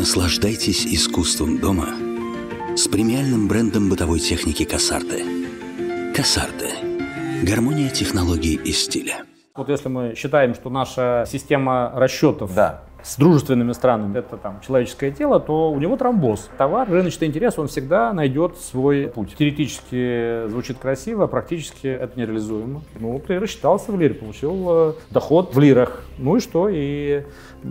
Наслаждайтесь искусством дома с премиальным брендом бытовой техники Касарте. Касарте. Гармония технологий и стиля. Вот если мы считаем, что наша система расчетов да с дружественными странами, это там человеческое тело, то у него тромбоз. Товар, рыночный интерес, он всегда найдет свой путь. Теоретически звучит красиво, а практически это нереализуемо. Ну, ты рассчитался в лире, получил э, доход в лирах. Ну и что? И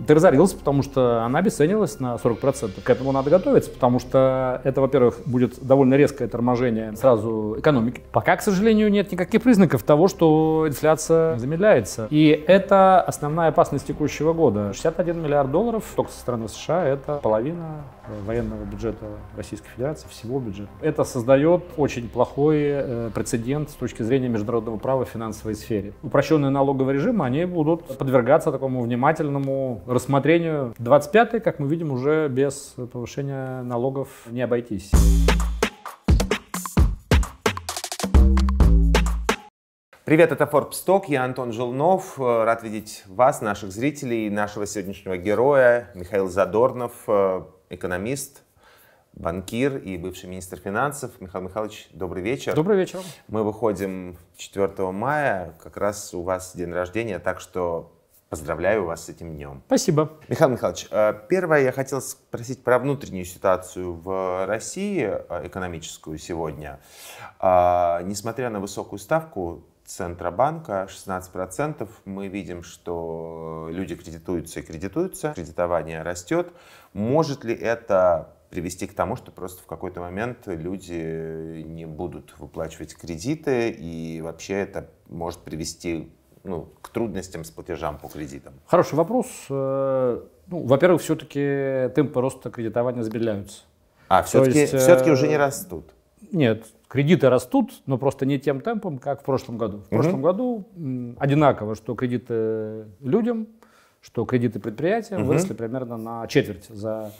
ты разорился, потому что она обесценилась на 40%. К этому надо готовиться, потому что это, во-первых, будет довольно резкое торможение сразу экономики. Пока, к сожалению, нет никаких признаков того, что инфляция замедляется. И это основная опасность текущего года. 61 миллиард долларов только со стороны США – это половина военного бюджета Российской Федерации, всего бюджета. Это создает очень плохой э, прецедент с точки зрения международного права в финансовой сфере. Упрощенные налоговые режимы, они будут подвергаться такому внимательному рассмотрению. 25-й, как мы видим, уже без повышения налогов не обойтись. Привет, это Forbes Talk, я Антон Желнов. Э, рад видеть вас, наших зрителей, нашего сегодняшнего героя Михаил Задорнов, э, экономист, банкир и бывший министр финансов. Михаил Михайлович, добрый вечер. Добрый вечер. Мы выходим 4 мая, как раз у вас день рождения, так что Поздравляю вас с этим днем. Спасибо. Михаил Михайлович, э, первое я хотел спросить про внутреннюю ситуацию в России, экономическую сегодня. Несмотря на высокую ставку, Центробанка 16%. Мы видим, что люди кредитуются и кредитуются, кредитование растет. Может ли это привести к тому, что просто в какой-то момент люди не будут выплачивать кредиты, и вообще это может привести ну, к трудностям с платежам по кредитам? Хороший вопрос. Э, ну, во-первых, все-таки темпы роста кредитования замедляются. А, все-таки, есть, э, все-таки уже не растут? Нет, Кредиты растут, но просто не тем темпом, как в прошлом году. В угу. прошлом году одинаково, что кредиты э, людям, что кредиты предприятиям угу. выросли примерно на четверть за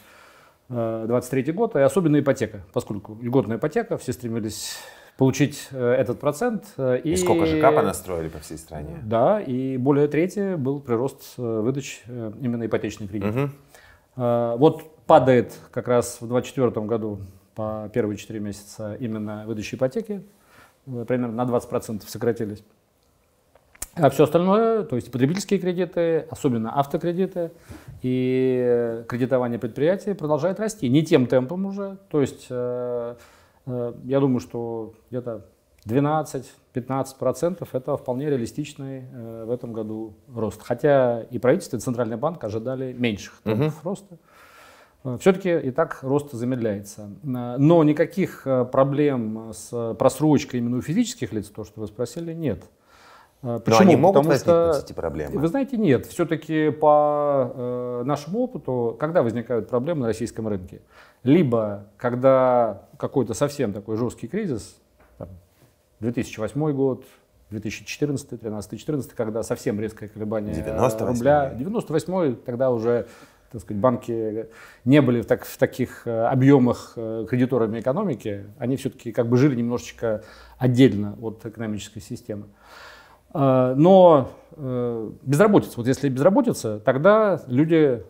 23 э, год, и особенно ипотека, поскольку льготная ипотека, все стремились получить э, этот процент. И, и сколько ЖК настроили по всей стране? Да, и более трети был прирост выдач именно ипотечных кредитов. Угу. Вот падает как раз в 2024 году по первые 4 месяца именно выдачи ипотеки э, примерно на 20% сократились. А все остальное, то есть потребительские кредиты, особенно автокредиты и кредитование предприятий продолжает расти. Не тем темпом уже. То есть э, э, я думаю, что где-то 12-15% это вполне реалистичный э, в этом году рост. Хотя и правительство, и Центральный банк ожидали меньших темпов угу. роста. Э, Все-таки и так рост замедляется. Э, но никаких э, проблем с просрочкой именно у физических лиц, то, что вы спросили, нет. Почему? Но они могут Потому возникнуть что, эти проблемы? Вы знаете, нет. Все-таки по нашему опыту, когда возникают проблемы на российском рынке? Либо когда какой-то совсем такой жесткий кризис, 2008 год, 2014, 13, 14, когда совсем резкое колебание 98 рубля. 98 тогда уже так сказать, банки не были в, так, в таких э, объемах э, кредиторами экономики, они все-таки как бы жили немножечко отдельно от экономической системы. Э, но безработица, вот если безработица, тогда люди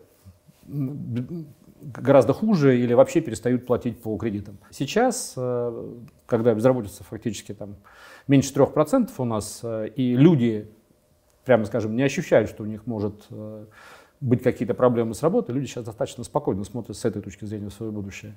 гораздо хуже или вообще перестают платить по кредитам. Сейчас, когда безработица фактически там меньше трех процентов у нас, и люди, прямо скажем, не ощущают, что у них может быть какие-то проблемы с работой, люди сейчас достаточно спокойно смотрят с этой точки зрения в свое будущее.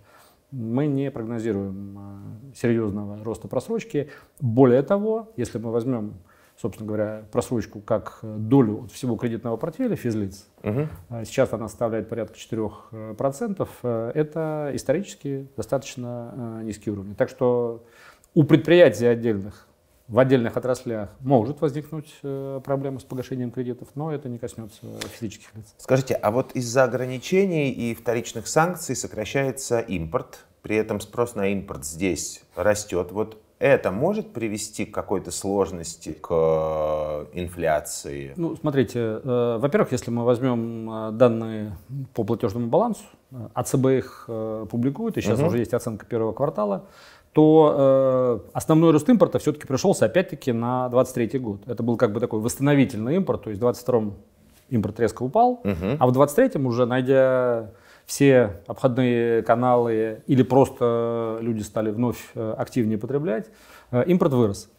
Мы не прогнозируем э, серьезного роста просрочки. Более того, если мы возьмем, собственно говоря, просрочку как э, долю от всего кредитного портфеля физлиц, угу. сейчас она составляет порядка 4%, это исторически достаточно низкие уровни. Так что у предприятий отдельных в отдельных отраслях может возникнуть э, проблема с погашением кредитов, но это не коснется физических лиц. Скажите, а вот из-за ограничений и вторичных санкций сокращается импорт, при этом спрос на импорт здесь растет. Вот это может привести к какой-то сложности, к э, инфляции? Ну, смотрите, э, во-первых, если мы возьмем данные по платежному балансу, АЦБ их публикует, и сейчас угу. уже есть оценка первого квартала, то э, основной рост импорта все-таки пришелся опять-таки на 23 год. Это был как бы такой восстановительный импорт, то есть в 22-м импорт резко упал, угу. а в 23-м уже, найдя все обходные каналы или просто люди стали вновь э, активнее потреблять, э, импорт вырос.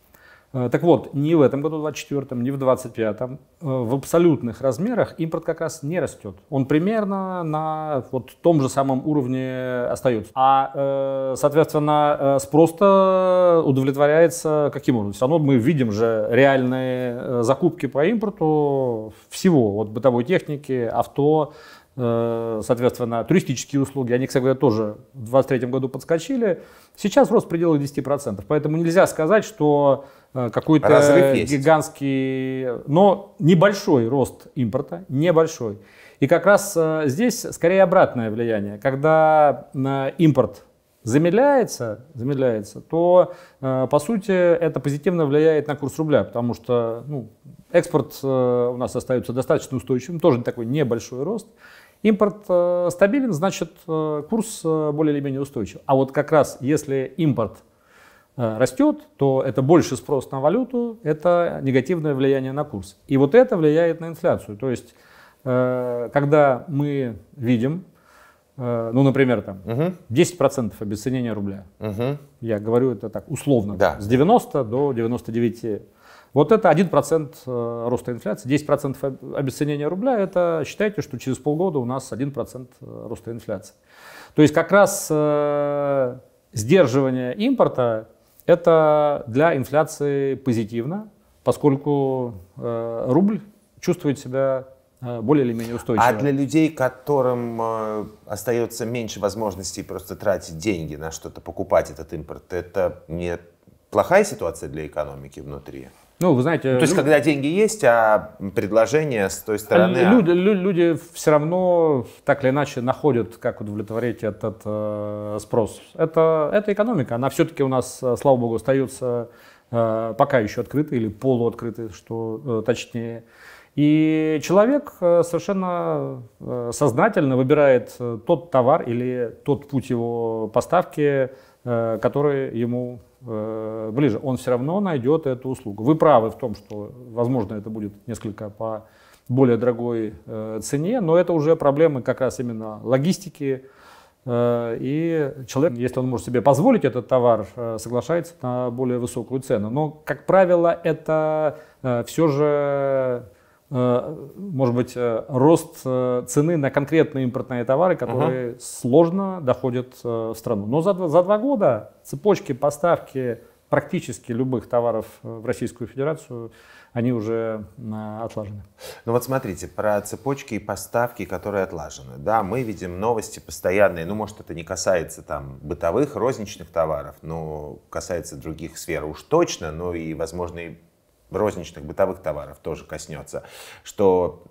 Э, так вот, ни в этом году, 24-м, ни в 25-м э, в абсолютных размерах импорт как раз не растет. Он примерно на вот том же самом уровне остается. А, э, соответственно, спрос-то удовлетворяется каким образом? Все равно мы видим же реальные закупки по импорту всего, от бытовой техники, авто, Э, соответственно, туристические услуги, они, кстати говоря, тоже в 2023 году подскочили. Сейчас рост в пределах 10%. Поэтому нельзя сказать, что э, какой-то гигантский, но небольшой рост импорта, небольшой. И как раз э, здесь скорее обратное влияние. Когда импорт замедляется, замедляется то, по сути, это позитивно влияет на курс рубля, потому что ну, экспорт у нас остается достаточно устойчивым, тоже такой небольшой рост. Импорт э, стабилен, значит э, курс э, более или менее устойчив. А вот как раз если импорт растет, то это больше спрос на валюту, это негативное влияние на курс. И вот это влияет на инфляцию. То есть, когда мы видим, ну, например, там, угу. 10% обесценения рубля, я говорю это так условно, да. с 90 до 99 вот это 1% э, роста инфляции, 10% обесценения рубля, это считайте, что через полгода у нас 1% э, роста инфляции. То есть как раз э, сдерживание импорта это для инфляции позитивно, поскольку э, рубль чувствует себя э, более или менее устойчиво. А для людей, которым э, остается меньше возможностей просто тратить деньги на что-то, покупать этот импорт, это не плохая ситуация для экономики внутри? Ну, вы знаете... То есть, когда деньги есть, а предложение с той стороны... А люди, люди, люди все равно так или иначе находят, как удовлетворить этот э, спрос. Это, это экономика. Она все-таки у нас, э, слава богу, остается э, пока еще открытой или полуоткрытой, что э, точнее. И человек э, совершенно э, сознательно выбирает тот товар или тот путь его поставки, который ему Э, ближе, он все равно найдет эту услугу. Вы правы в том, что, возможно, это будет несколько по более дорогой э, цене, но это уже проблемы как раз именно логистики. Э, и человек, если он может себе позволить этот товар, соглашается на более высокую цену. Но, как правило, это все же Э, может быть, э, рост э, цены на конкретные импортные товары, которые угу. сложно доходят в страну. Но за два, за два года цепочки поставки практически любых товаров в Российскую Федерацию, они уже отлажены. Ну вот смотрите, про цепочки и поставки, которые отлажены. Да, мы видим новости постоянные, ну может это не касается там бытовых, розничных товаров, но касается других сфер уж точно, но и возможно и розничных бытовых товаров тоже коснется, что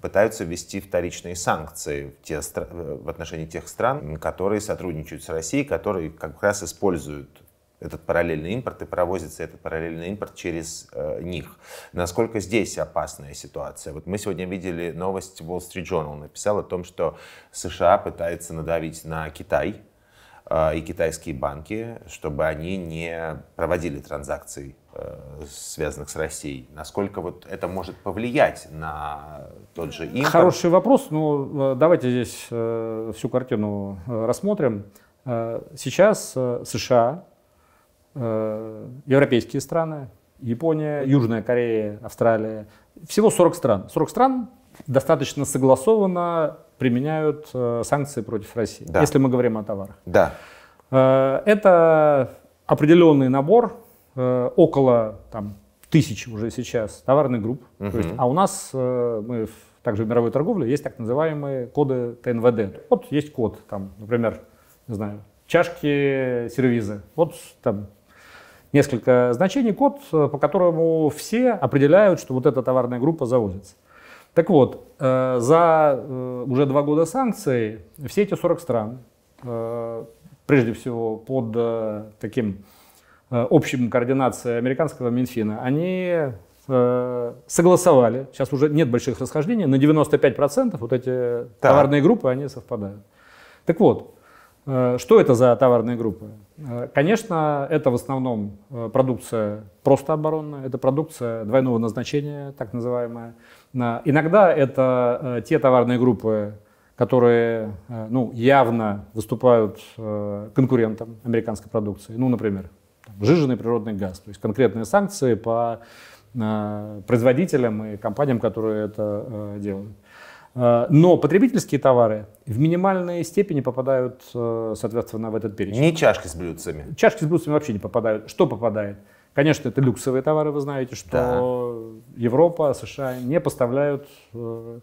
пытаются ввести вторичные санкции в, те, в отношении тех стран, которые сотрудничают с Россией, которые как раз используют этот параллельный импорт и провозится этот параллельный импорт через э, них. Насколько здесь опасная ситуация? Вот мы сегодня видели новость Wall Street Journal написал о том, что США пытается надавить на Китай Э, и китайские банки, чтобы они не проводили транзакций, э, связанных с Россией. Насколько вот это может повлиять на тот же импорт? Хороший вопрос, но э, давайте здесь всю картину рассмотрим. Сейчас США, европейские страны, Япония, Южная Корея, Австралия. Всего 40 стран. 40 стран достаточно согласованно применяют э, санкции против России, да. если мы говорим о товарах. Да. Э, это определенный набор, э, около там, тысяч уже сейчас товарных групп. Угу. То есть, а у нас мы в, также в мировой торговле есть так называемые коды ТНВД. Вот есть код, там, например, не знаю, чашки сервиза. Вот там несколько значений код, э, по которому все определяют, что вот эта товарная группа завозится. Так вот, э, за э, уже два года санкций все эти 40 стран, прежде всего под таким общим координацией американского Минфина, они согласовали, сейчас уже нет больших расхождений, на 95% вот эти да. товарные группы, они совпадают. Так вот, Э, что это за товарные группы? Э, конечно, это в основном э, продукция просто оборонная, это продукция двойного назначения, так называемая. Иногда это те товарные группы, которые ну, явно выступают конкурентом американской продукции. Ну, например, жиженый природный газ, то есть конкретные санкции по производителям и компаниям, которые это делают. Э, но потребительские товары в минимальной степени попадают, э, соответственно, в этот перечень. Не чашки с блюдцами. Чашки с блюдцами вообще не попадают. Что попадает? Конечно, это люксовые товары, вы знаете, что да. Европа, США не поставляют э,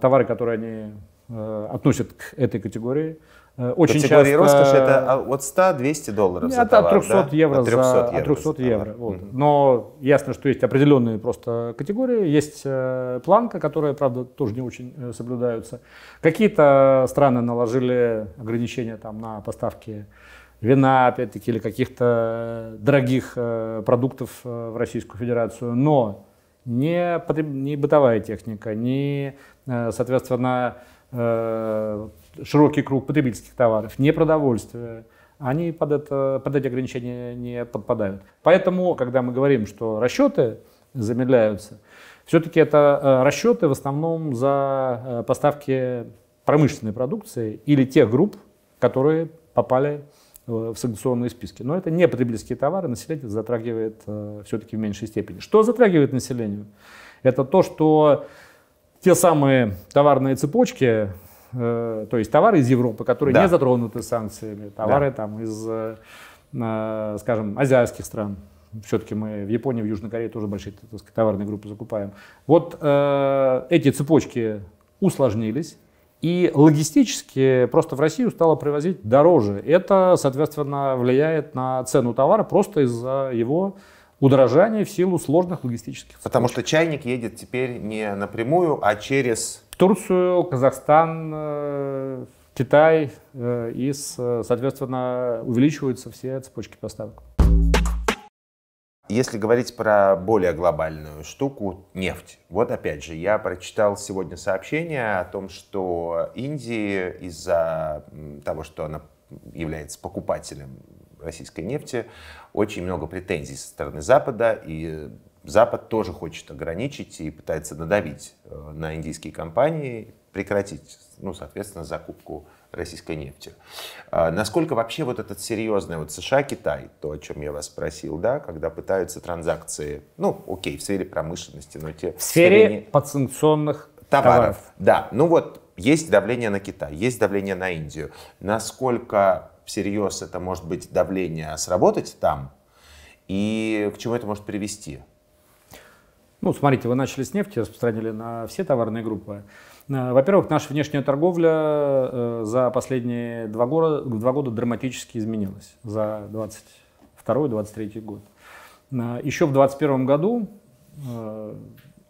товары, которые они относят к этой категории. Э, очень часто... Категория роскошь это а от 100-200 долларов Нет, за а товар, От 300 да? евро. А от 300 за... евро. От 300 за евро вот. mm-hmm. Но ясно, что есть определенные просто категории. Есть э, планка, которая, правда, тоже не очень э, соблюдаются. Какие-то страны наложили ограничения там, на поставки вина, опять-таки, или каких-то дорогих э, продуктов в Российскую Федерацию. Но не, потреб... не бытовая техника, не, соответственно, широкий круг потребительских товаров, не продовольствие, они под, это, под эти ограничения не подпадают. Поэтому, когда мы говорим, что расчеты замедляются, все-таки это э, расчеты в основном за э, поставки промышленной продукции или тех групп, которые попали э, в санкционные списки. Но это не потребительские товары, население затрагивает все-таки в меньшей степени. Что затрагивает население? Это то, что те самые товарные цепочки, Э, то есть товары из Европы, которые да. не затронуты санкциями, товары да. там из, э, э, скажем, азиатских стран. Все-таки мы в Японии, в Южной Корее тоже большие так сказать, товарные группы закупаем. Вот э, эти цепочки усложнились, и логистически просто в Россию стало привозить дороже. Это, соответственно, влияет на цену товара просто из-за его удорожание в силу сложных логистических цепочек. Потому что чайник едет теперь не напрямую, а через... Турцию, Казахстан, э, Китай, э, и, соответственно, увеличиваются все цепочки поставок. Если говорить про более глобальную штуку, нефть. Вот опять же, я прочитал сегодня сообщение о том, что Индия из-за того, что она является покупателем российской нефти, очень много претензий со стороны Запада, и Запад тоже хочет ограничить и пытается надавить э, на индийские компании, прекратить, ну, соответственно, закупку российской нефти. А насколько вообще вот этот серьезный, вот США-Китай, то, о чем я вас спросил, да, когда пытаются транзакции, ну, окей, в сфере промышленности, но те... В сфере, сфере не... подсанкционных товаров. товаров. Да, ну вот есть давление на Китай, есть давление на Индию. Насколько всерьез это может быть давление сработать там, и к чему это может привести? Ну, смотрите, вы начали с нефти, распространили на все товарные группы. Э, во-первых, наша внешняя торговля э, за последние два года, два года драматически изменилась, за 22-23 год. Э, еще в 2021 году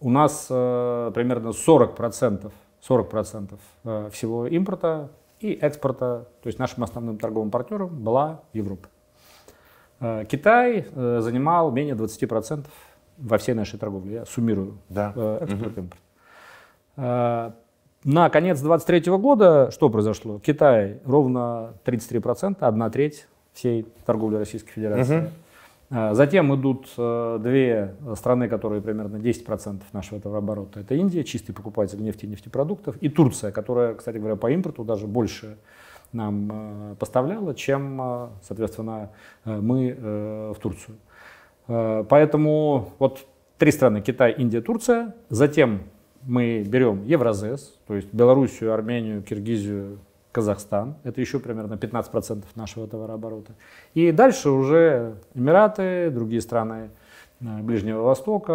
у нас примерно 40%, 40 всего импорта и экспорта. То есть нашим основным торговым партнером была Европа. Э, Китай э, занимал менее 20% во всей нашей торговле. Я суммирую да. Э, экспорт и угу. импорт. На конец 2023 года что произошло? Китай ровно 33%, одна треть всей торговли Российской Федерации. Угу. Э, затем идут э, две страны, которые примерно 10% нашего этого оборота. Это Индия, чистый покупатель нефти и нефтепродуктов, и Турция, которая, кстати говоря, по импорту даже больше нам э, поставляла, чем, соответственно, мы в Турцию. Поэтому вот три страны – Китай, Индия, Турция. Затем мы берем Евразес, то есть Белоруссию, Армению, Киргизию, Казахстан, это еще примерно 15% нашего товарооборота. И дальше уже Эмираты, другие страны э, Ближнего Востока,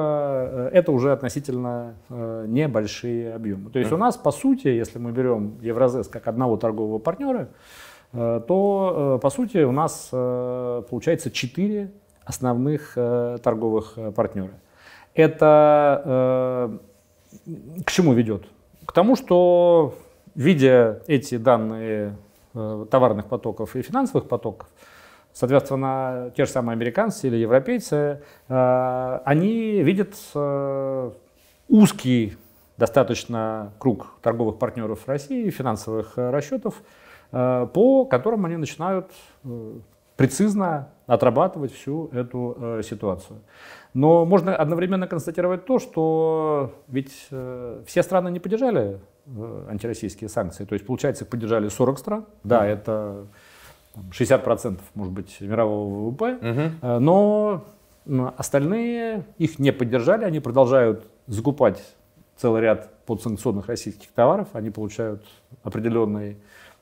э, это уже относительно э, небольшие объемы. То есть у нас, по сути, если мы берем Евразес как одного торгового партнера, то, по сути, у нас получается 4 основных торговых партнера. Это к чему ведет? К тому, что видя эти данные э, товарных потоков и финансовых потоков, соответственно, те же самые американцы или европейцы, э, они видят э, узкий достаточно круг торговых партнеров России, финансовых расчетов, по которым они начинают прецизно отрабатывать всю эту ситуацию. Но можно одновременно констатировать то, что ведь э, все страны не поддержали э, антироссийские санкции. То есть, получается, их поддержали 40 стран. Да, это 60% может быть мирового ВВП. Э, но остальные их не поддержали. Они продолжают закупать целый ряд подсанкционных российских товаров. Они получают определенный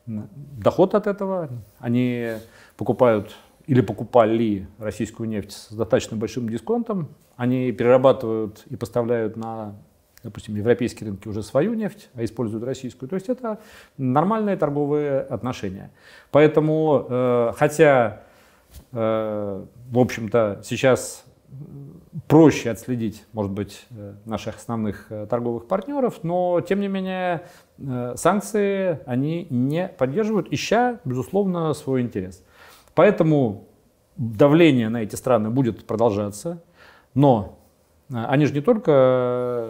доход от этого. Они покупают или покупали российскую нефть с достаточно большим дисконтом. Они перерабатывают и поставляют на, допустим, европейские рынки уже свою нефть, а используют российскую. То есть это нормальные торговые отношения. Поэтому, э, хотя, э, в общем-то, сейчас проще отследить, может быть, э, наших основных торговых партнеров, но, тем не менее, санкции они не поддерживают, ища, безусловно, свой интерес. Поэтому давление на эти страны будет продолжаться, но э, они же не только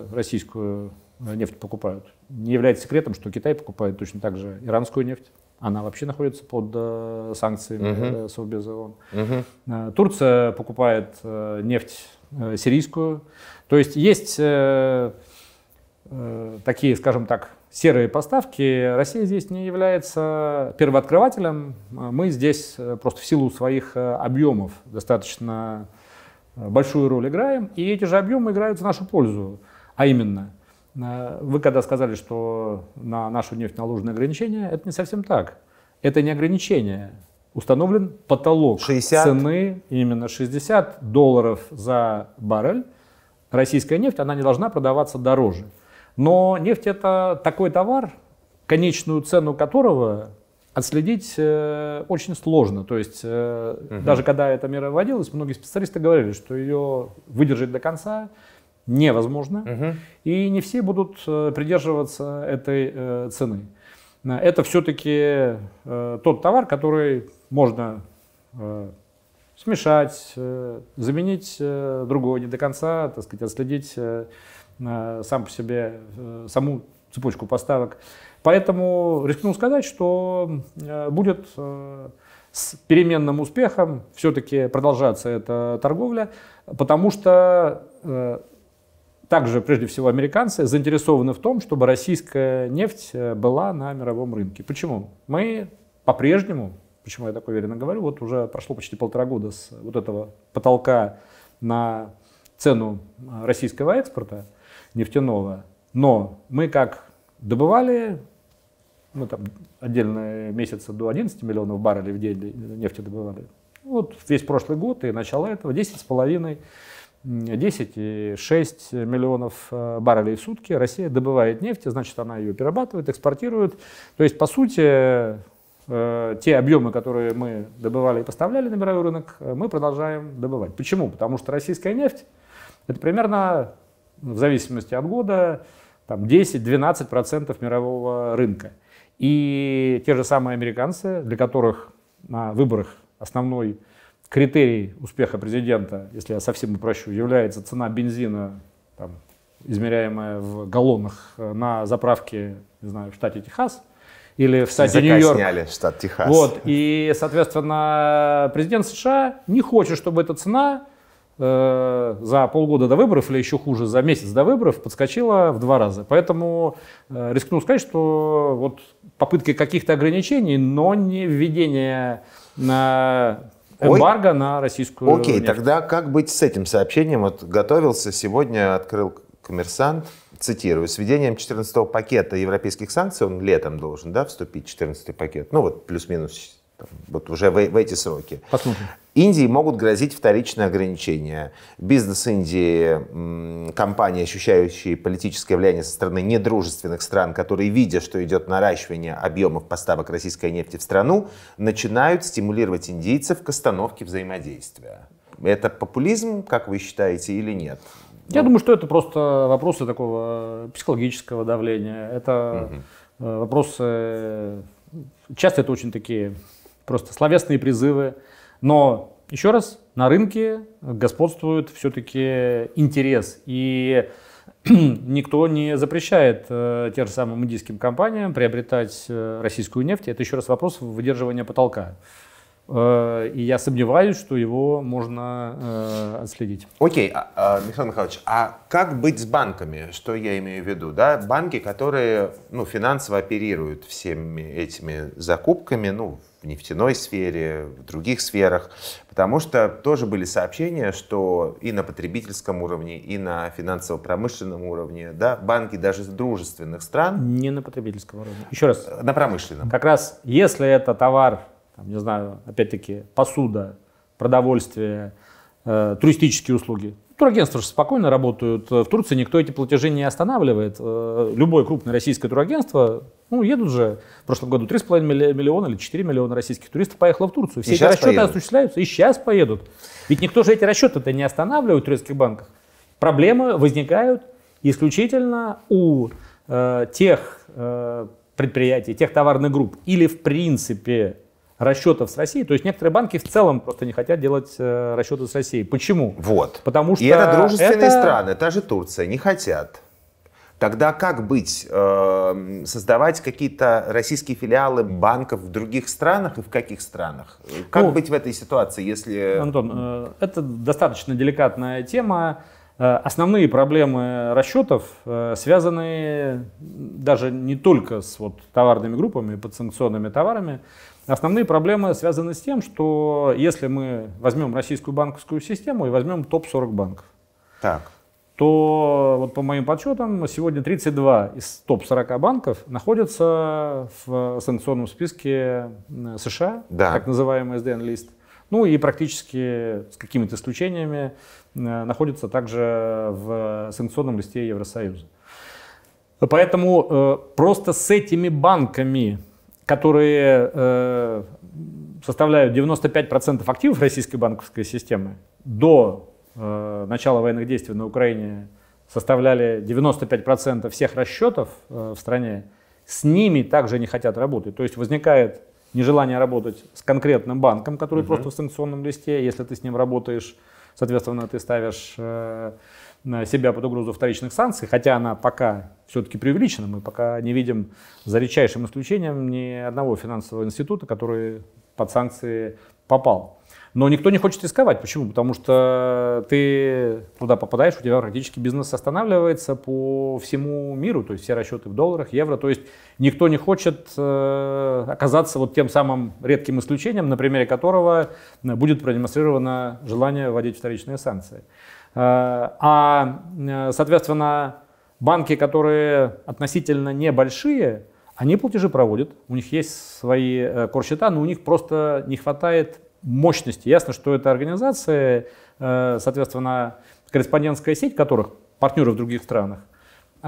э, российскую э, нефть покупают. Не является секретом, что Китай покупает точно так же иранскую нефть. Она вообще находится под э, санкциями угу. Совбеза ООН. Угу. uh Турция покупает э, нефть э, сирийскую. То есть есть э, Э, такие, скажем так, серые поставки, Россия здесь не является первооткрывателем. Э, мы здесь э, просто в силу своих объемов достаточно большую роль играем, и эти же объемы играют в нашу пользу. А именно, вы когда сказали, что на нашу нефть наложены ограничения, это не совсем так. Это не ограничение. Установлен потолок 60? цены именно 60 долларов за баррель. Российская нефть, она не должна продаваться дороже. Но нефть это такой товар, конечную цену которого отследить э, очень сложно. То есть угу. даже когда эта мера вводилась, многие специалисты говорили, что ее выдержать до конца невозможно, угу. и не все будут э, придерживаться этой цены. Это все-таки тот товар, который можно смешать, заменить э, другой, не до конца, так сказать, отследить. Э, сам по себе, э, саму цепочку поставок. Поэтому рискну сказать, что э, будет с переменным успехом все-таки продолжаться эта торговля, потому что также, прежде всего, американцы заинтересованы в том, чтобы российская нефть была на мировом рынке. Почему? Мы по-прежнему, почему я так уверенно говорю, вот уже прошло почти полтора года с вот этого потолка на цену российского экспорта – нефтяного. Но мы как добывали, ну там отдельно месяца до 11 миллионов баррелей в день нефти добывали. Вот весь прошлый год и начало этого 10,5 10,6 миллионов э, баррелей в сутки Россия добывает нефть, значит, она ее перерабатывает, экспортирует. То есть, по сути, э, те объемы, которые мы добывали и поставляли на мировой рынок, э, мы продолжаем добывать. Почему? Потому что российская нефть – это примерно в зависимости от года там 10-12% мирового рынка. И те же самые американцы, для которых на выборах основной критерий успеха президента, если я совсем упрощу, является цена бензина, там, измеряемая в галлонах э, на заправке, не знаю, в штате Техас или в штате Нью-Йорк. сняли штат Техас. Вот, и, соответственно, президент США не хочет, чтобы эта цена Э, за полгода до выборов, или еще хуже, за месяц до выборов, подскочила в два раза. Поэтому э, рискну сказать, что вот попытки каких-то ограничений, но не введение э, эмбарго Ой. на российскую Окей, нефть. тогда как быть с этим сообщением? Вот готовился сегодня, открыл коммерсант, цитирую, с введением 14-го пакета европейских санкций, он летом должен да, вступить, 14-й пакет, ну вот плюс-минус, вот уже в, в эти сроки. Посмотрим. Индии могут грозить вторичные ограничения. Бизнес Индии, компании, ощущающие политическое влияние со стороны недружественных стран, которые, видя, что идет наращивание объемов поставок российской нефти в страну, начинают стимулировать индийцев к остановке взаимодействия. Это популизм, как вы считаете, или нет? Я ну. думаю, что это просто вопросы такого э, психологического давления. Это угу. вопросы... Часто это очень такие просто словесные призывы но, еще раз, на рынке господствует все-таки интерес. И никто не запрещает э, тем же самым индийским компаниям приобретать э, российскую нефть. Это еще раз вопрос выдерживания потолка. Э, и я сомневаюсь, что его можно э, отследить. Окей, okay. а, Михаил Михайлович, а как быть с банками? Что я имею в виду? Да? Банки, которые ну, финансово оперируют всеми этими закупками, ну, нефтяной сфере, в других сферах, потому что тоже были сообщения, что и на потребительском уровне, и на финансово-промышленном уровне, да, банки даже из дружественных стран... Не на потребительском уровне. Еще раз. Э, на промышленном. Как раз, если это товар, там, не знаю, опять-таки, посуда, продовольствие, э, туристические услуги, Турагентства же спокойно работают. Э, в Турции никто эти платежи не останавливает. Э, любое крупное российское турагентство, ну, едут же. В прошлом году 3,5 миллиона или 4 миллиона российских туристов поехало в Турцию. Все и эти расчеты поедут. осуществляются и сейчас поедут. Ведь никто же эти расчеты-то не останавливает в турецких банках. Проблемы возникают исключительно у э, тех э, предприятий, тех товарных групп или, в принципе, расчетов с Россией. То есть некоторые банки в целом просто не хотят делать э, расчеты с Россией. Почему? Вот. Потому что И это дружественные это... страны, та же Турция, не хотят. Тогда как быть? Эм, создавать какие-то российские филиалы банков в других странах и в каких странах? Как ну, быть в этой ситуации, если... Антон, э, это достаточно деликатная тема. Э, основные проблемы расчетов связаны даже не только с вот, товарными группами, подсанкционными товарами, Основные проблемы связаны с тем, что если мы возьмем российскую банковскую систему и возьмем топ-40 банков, так. то вот по моим подсчетам сегодня 32 из топ-40 банков находятся в санкционном списке США, да. так называемый SDN-лист. Ну и практически с какими-то исключениями находятся также в санкционном листе Евросоюза. Поэтому э, просто с этими банками которые э, составляют 95% активов российской банковской системы, до э, начала военных действий на Украине составляли 95% всех расчетов э, в стране, с ними также не хотят работать. То есть возникает нежелание работать с конкретным банком, который угу. просто в санкционном листе. Если ты с ним работаешь, соответственно, ты ставишь... Э, себя под угрозу вторичных санкций, хотя она пока все-таки преувеличена. Мы пока не видим, за редчайшим исключением, ни одного финансового института, который под санкции попал. Но никто не хочет рисковать. Почему? Потому что ты туда попадаешь, у тебя практически бизнес останавливается по всему миру, то есть все расчеты в долларах, евро. То есть никто не хочет э, оказаться вот тем самым редким исключением, на примере которого будет продемонстрировано желание вводить вторичные санкции. Э, а, э, соответственно, банки, которые относительно небольшие, они платежи проводят, у них есть свои э, корсчета, но у них просто не хватает мощности. Ясно, что это организация, соответственно, корреспондентская сеть которых партнеры в других странах –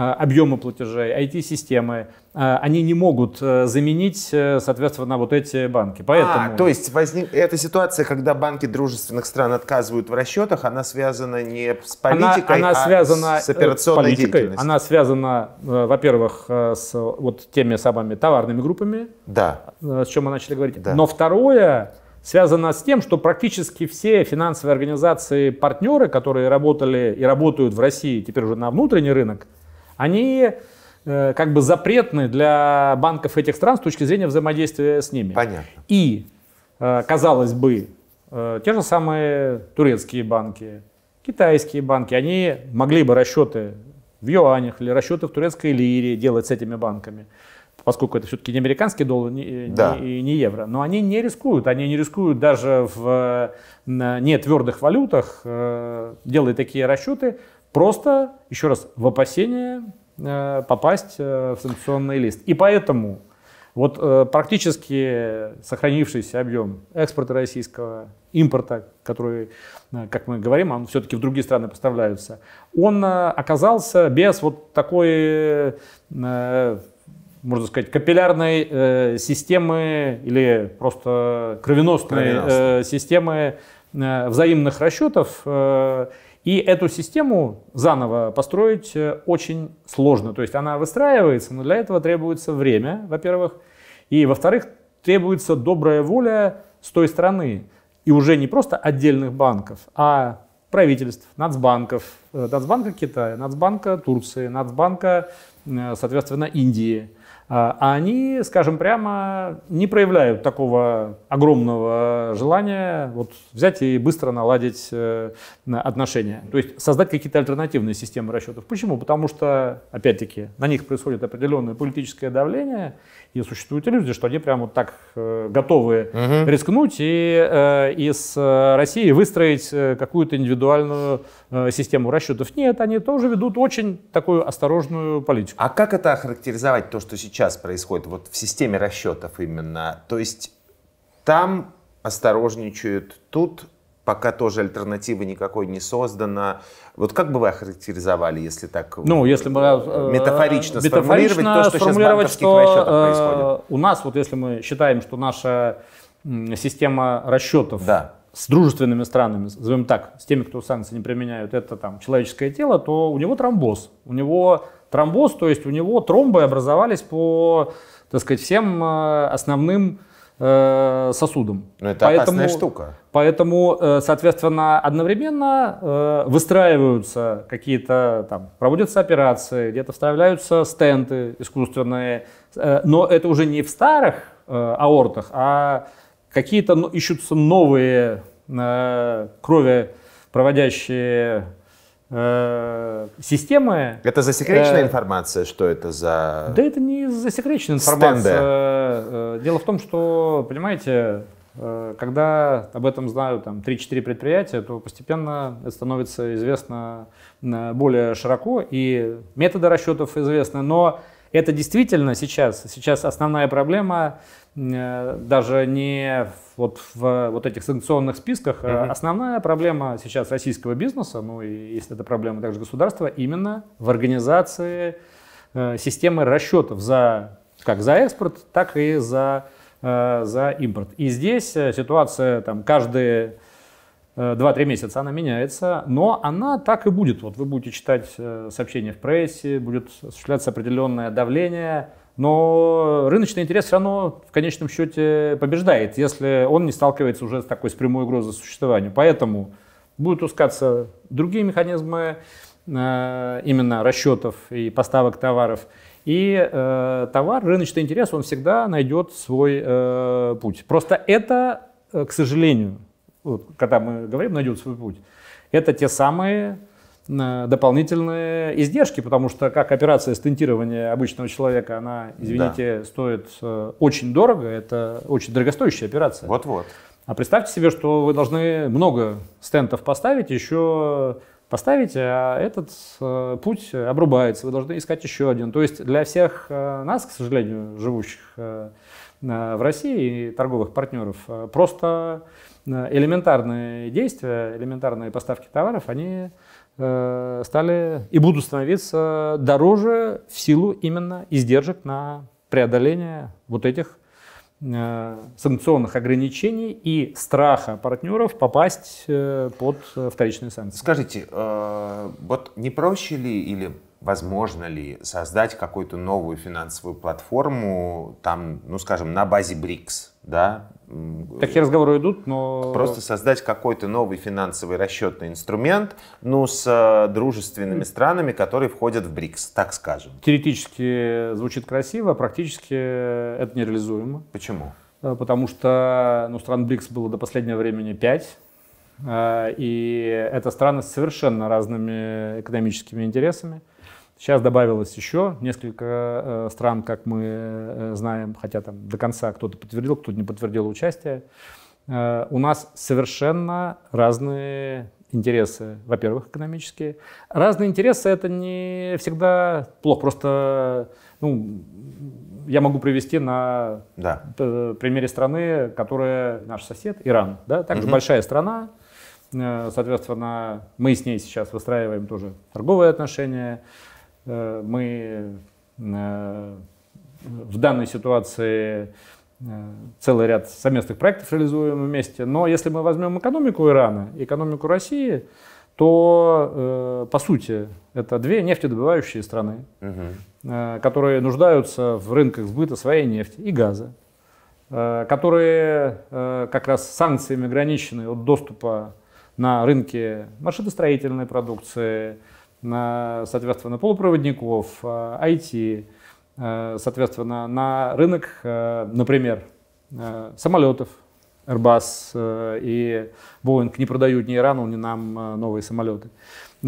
а, объемы платежей, IT-системы, а, они не могут э, заменить, э, соответственно, вот эти банки. Поэтому... А, то есть возник... эта ситуация, когда банки дружественных стран отказывают в расчетах, она связана не с политикой, она, она а связана с операционной э, политикой. Она связана, во-первых, с вот теми самыми товарными группами, да. с чем мы начали говорить. Да. Но второе, связано с тем, что практически все финансовые организации-партнеры, которые работали и работают в России теперь уже на внутренний рынок, они э, как бы запретны для банков этих стран с точки зрения взаимодействия с ними. Понятно. И, э, казалось бы, э, те же самые турецкие банки, китайские банки, они могли бы расчеты в юанях или расчеты в турецкой лире делать с этими банками, поскольку это все-таки не американский доллар и да. не, не евро. Но они не рискуют, они не рискуют даже в не твердых валютах, делать такие расчеты, Просто, еще раз, в опасение э, попасть э, в санкционный лист. И поэтому вот э, практически сохранившийся объем экспорта российского, импорта, который, как мы говорим, он все-таки в другие страны поставляется, он оказался без вот такой, можно сказать, капиллярной системы или просто кровеносной, кровеносной. системы взаимных расчетов. И эту систему заново построить э, очень сложно. То есть она выстраивается, но для этого требуется время, во-первых. И, во-вторых, требуется добрая воля с той стороны. И уже не просто отдельных банков, а правительств, нацбанков, э, Нацбанка Китая, Нацбанка Турции, Нацбанка, э, соответственно, Индии – а, а они, скажем прямо, не проявляют такого огромного желания вот взять и быстро наладить э, отношения. То есть создать какие-то альтернативные системы расчетов. Почему? Потому что, опять-таки, на них происходит определенное политическое давление, и существуют иллюзии, что они прямо вот так э, готовы угу. рискнуть и э, из э, России выстроить какую-то индивидуальную систему расчетов. Нет, они тоже ведут очень такую осторожную политику. А как это охарактеризовать, то, что сейчас происходит вот в системе расчетов именно? То есть там осторожничают, тут пока тоже альтернативы никакой не создано. Вот как бы вы охарактеризовали, если так ну, если бы, э, э, метафорично, метафорично э, сформулировать то, что сейчас в банковских что, расчетах происходит? У нас, вот если мы считаем, что наша система расчетов да. с дружественными странами, назовем так, с теми, кто санкции не применяют, это там человеческое тело, то у него тромбоз. У него тромбоз, то есть у него тромбы образовались по, так сказать, всем основным Э, сосудом. Но ну, это поэтому, опасная штука. Поэтому, э, соответственно, одновременно э, выстраиваются какие-то там, проводятся операции, где-то вставляются стенты искусственные, но это уже не в старых аортах, а какие-то ну, ищутся новые э, крови проводящие Э, системы. Это засекреченная э, информация, что это за? Да это не засекреченная информация. Э, э, дело в том, что, понимаете, когда об этом знают там 3-4 предприятия, то постепенно это становится известно более широко, и методы расчетов известны, но это действительно сейчас, сейчас основная проблема э, даже не вот в вот этих санкционных списках. Mm-hmm. Основная проблема сейчас российского бизнеса, ну и если это проблема также государства, именно в организации э, системы расчетов за как за экспорт, так и за, э, за импорт. И здесь ситуация там каждые 2-3 э, месяца она меняется, но она так и будет. Вот вы будете читать э, сообщения в прессе, будет осуществляться определенное давление, но рыночный интерес все равно в конечном счете побеждает, если он не сталкивается уже с такой с прямой угрозой существованию. Поэтому будут ускаться другие механизмы э, именно расчетов и поставок товаров. И э, товар, рыночный интерес, он всегда найдет свой э, путь. Просто это, к сожалению, вот, когда мы говорим «найдет свой путь», это те самые э, дополнительные издержки, потому что как операция стентирования обычного человека, она, извините, да. стоит э, очень дорого, это очень дорогостоящая операция. Вот-вот. А представьте себе, что вы должны много стентов поставить, еще поставить, а этот э, путь обрубается, вы должны искать еще один. То есть для всех нас, к сожалению, живущих в России и торговых партнеров, просто элементарные действия, элементарные поставки товаров, они э, стали и будут становиться дороже в силу именно издержек на преодоление вот этих э, санкционных ограничений и страха партнеров попасть э, под вторичные санкции. Скажите, вот не проще ли или возможно ли создать какую-то новую финансовую платформу, там, ну, скажем, на базе БРИКС, да? Такие разговоры идут, но... Просто создать какой-то новый финансовый расчетный инструмент, ну, с э, дружественными странами, которые входят в БРИКС, так скажем. Теоретически звучит красиво, а практически это нереализуемо. Почему? Э, потому что ну, стран БРИКС было до последнего времени пять. Э, и это страны с совершенно разными экономическими интересами. Сейчас добавилось еще несколько э, стран, как мы э, знаем, хотя там до конца кто-то подтвердил, кто-то не подтвердил участие. Э, у нас совершенно разные интересы, во-первых, экономические. Разные интересы — это не всегда плохо. Просто ну, я могу привести на да. примере страны, которая наш сосед, Иран. Да? Также угу. большая страна, соответственно, мы с ней сейчас выстраиваем тоже торговые отношения. Э, мы э, в данной ситуации э, целый ряд совместных проектов реализуем вместе. Но если мы возьмем экономику Ирана экономику России, то, по сути, это две нефтедобывающие страны, угу. которые нуждаются в рынках сбыта своей нефти и газа, которые как раз санкциями ограничены от доступа на рынке машиностроительной продукции, на, соответственно, полупроводников, IT, э, э, соответственно, на рынок, э, например, самолетов. Airbus и Boeing не продают ни Ирану, ни нам новые самолеты.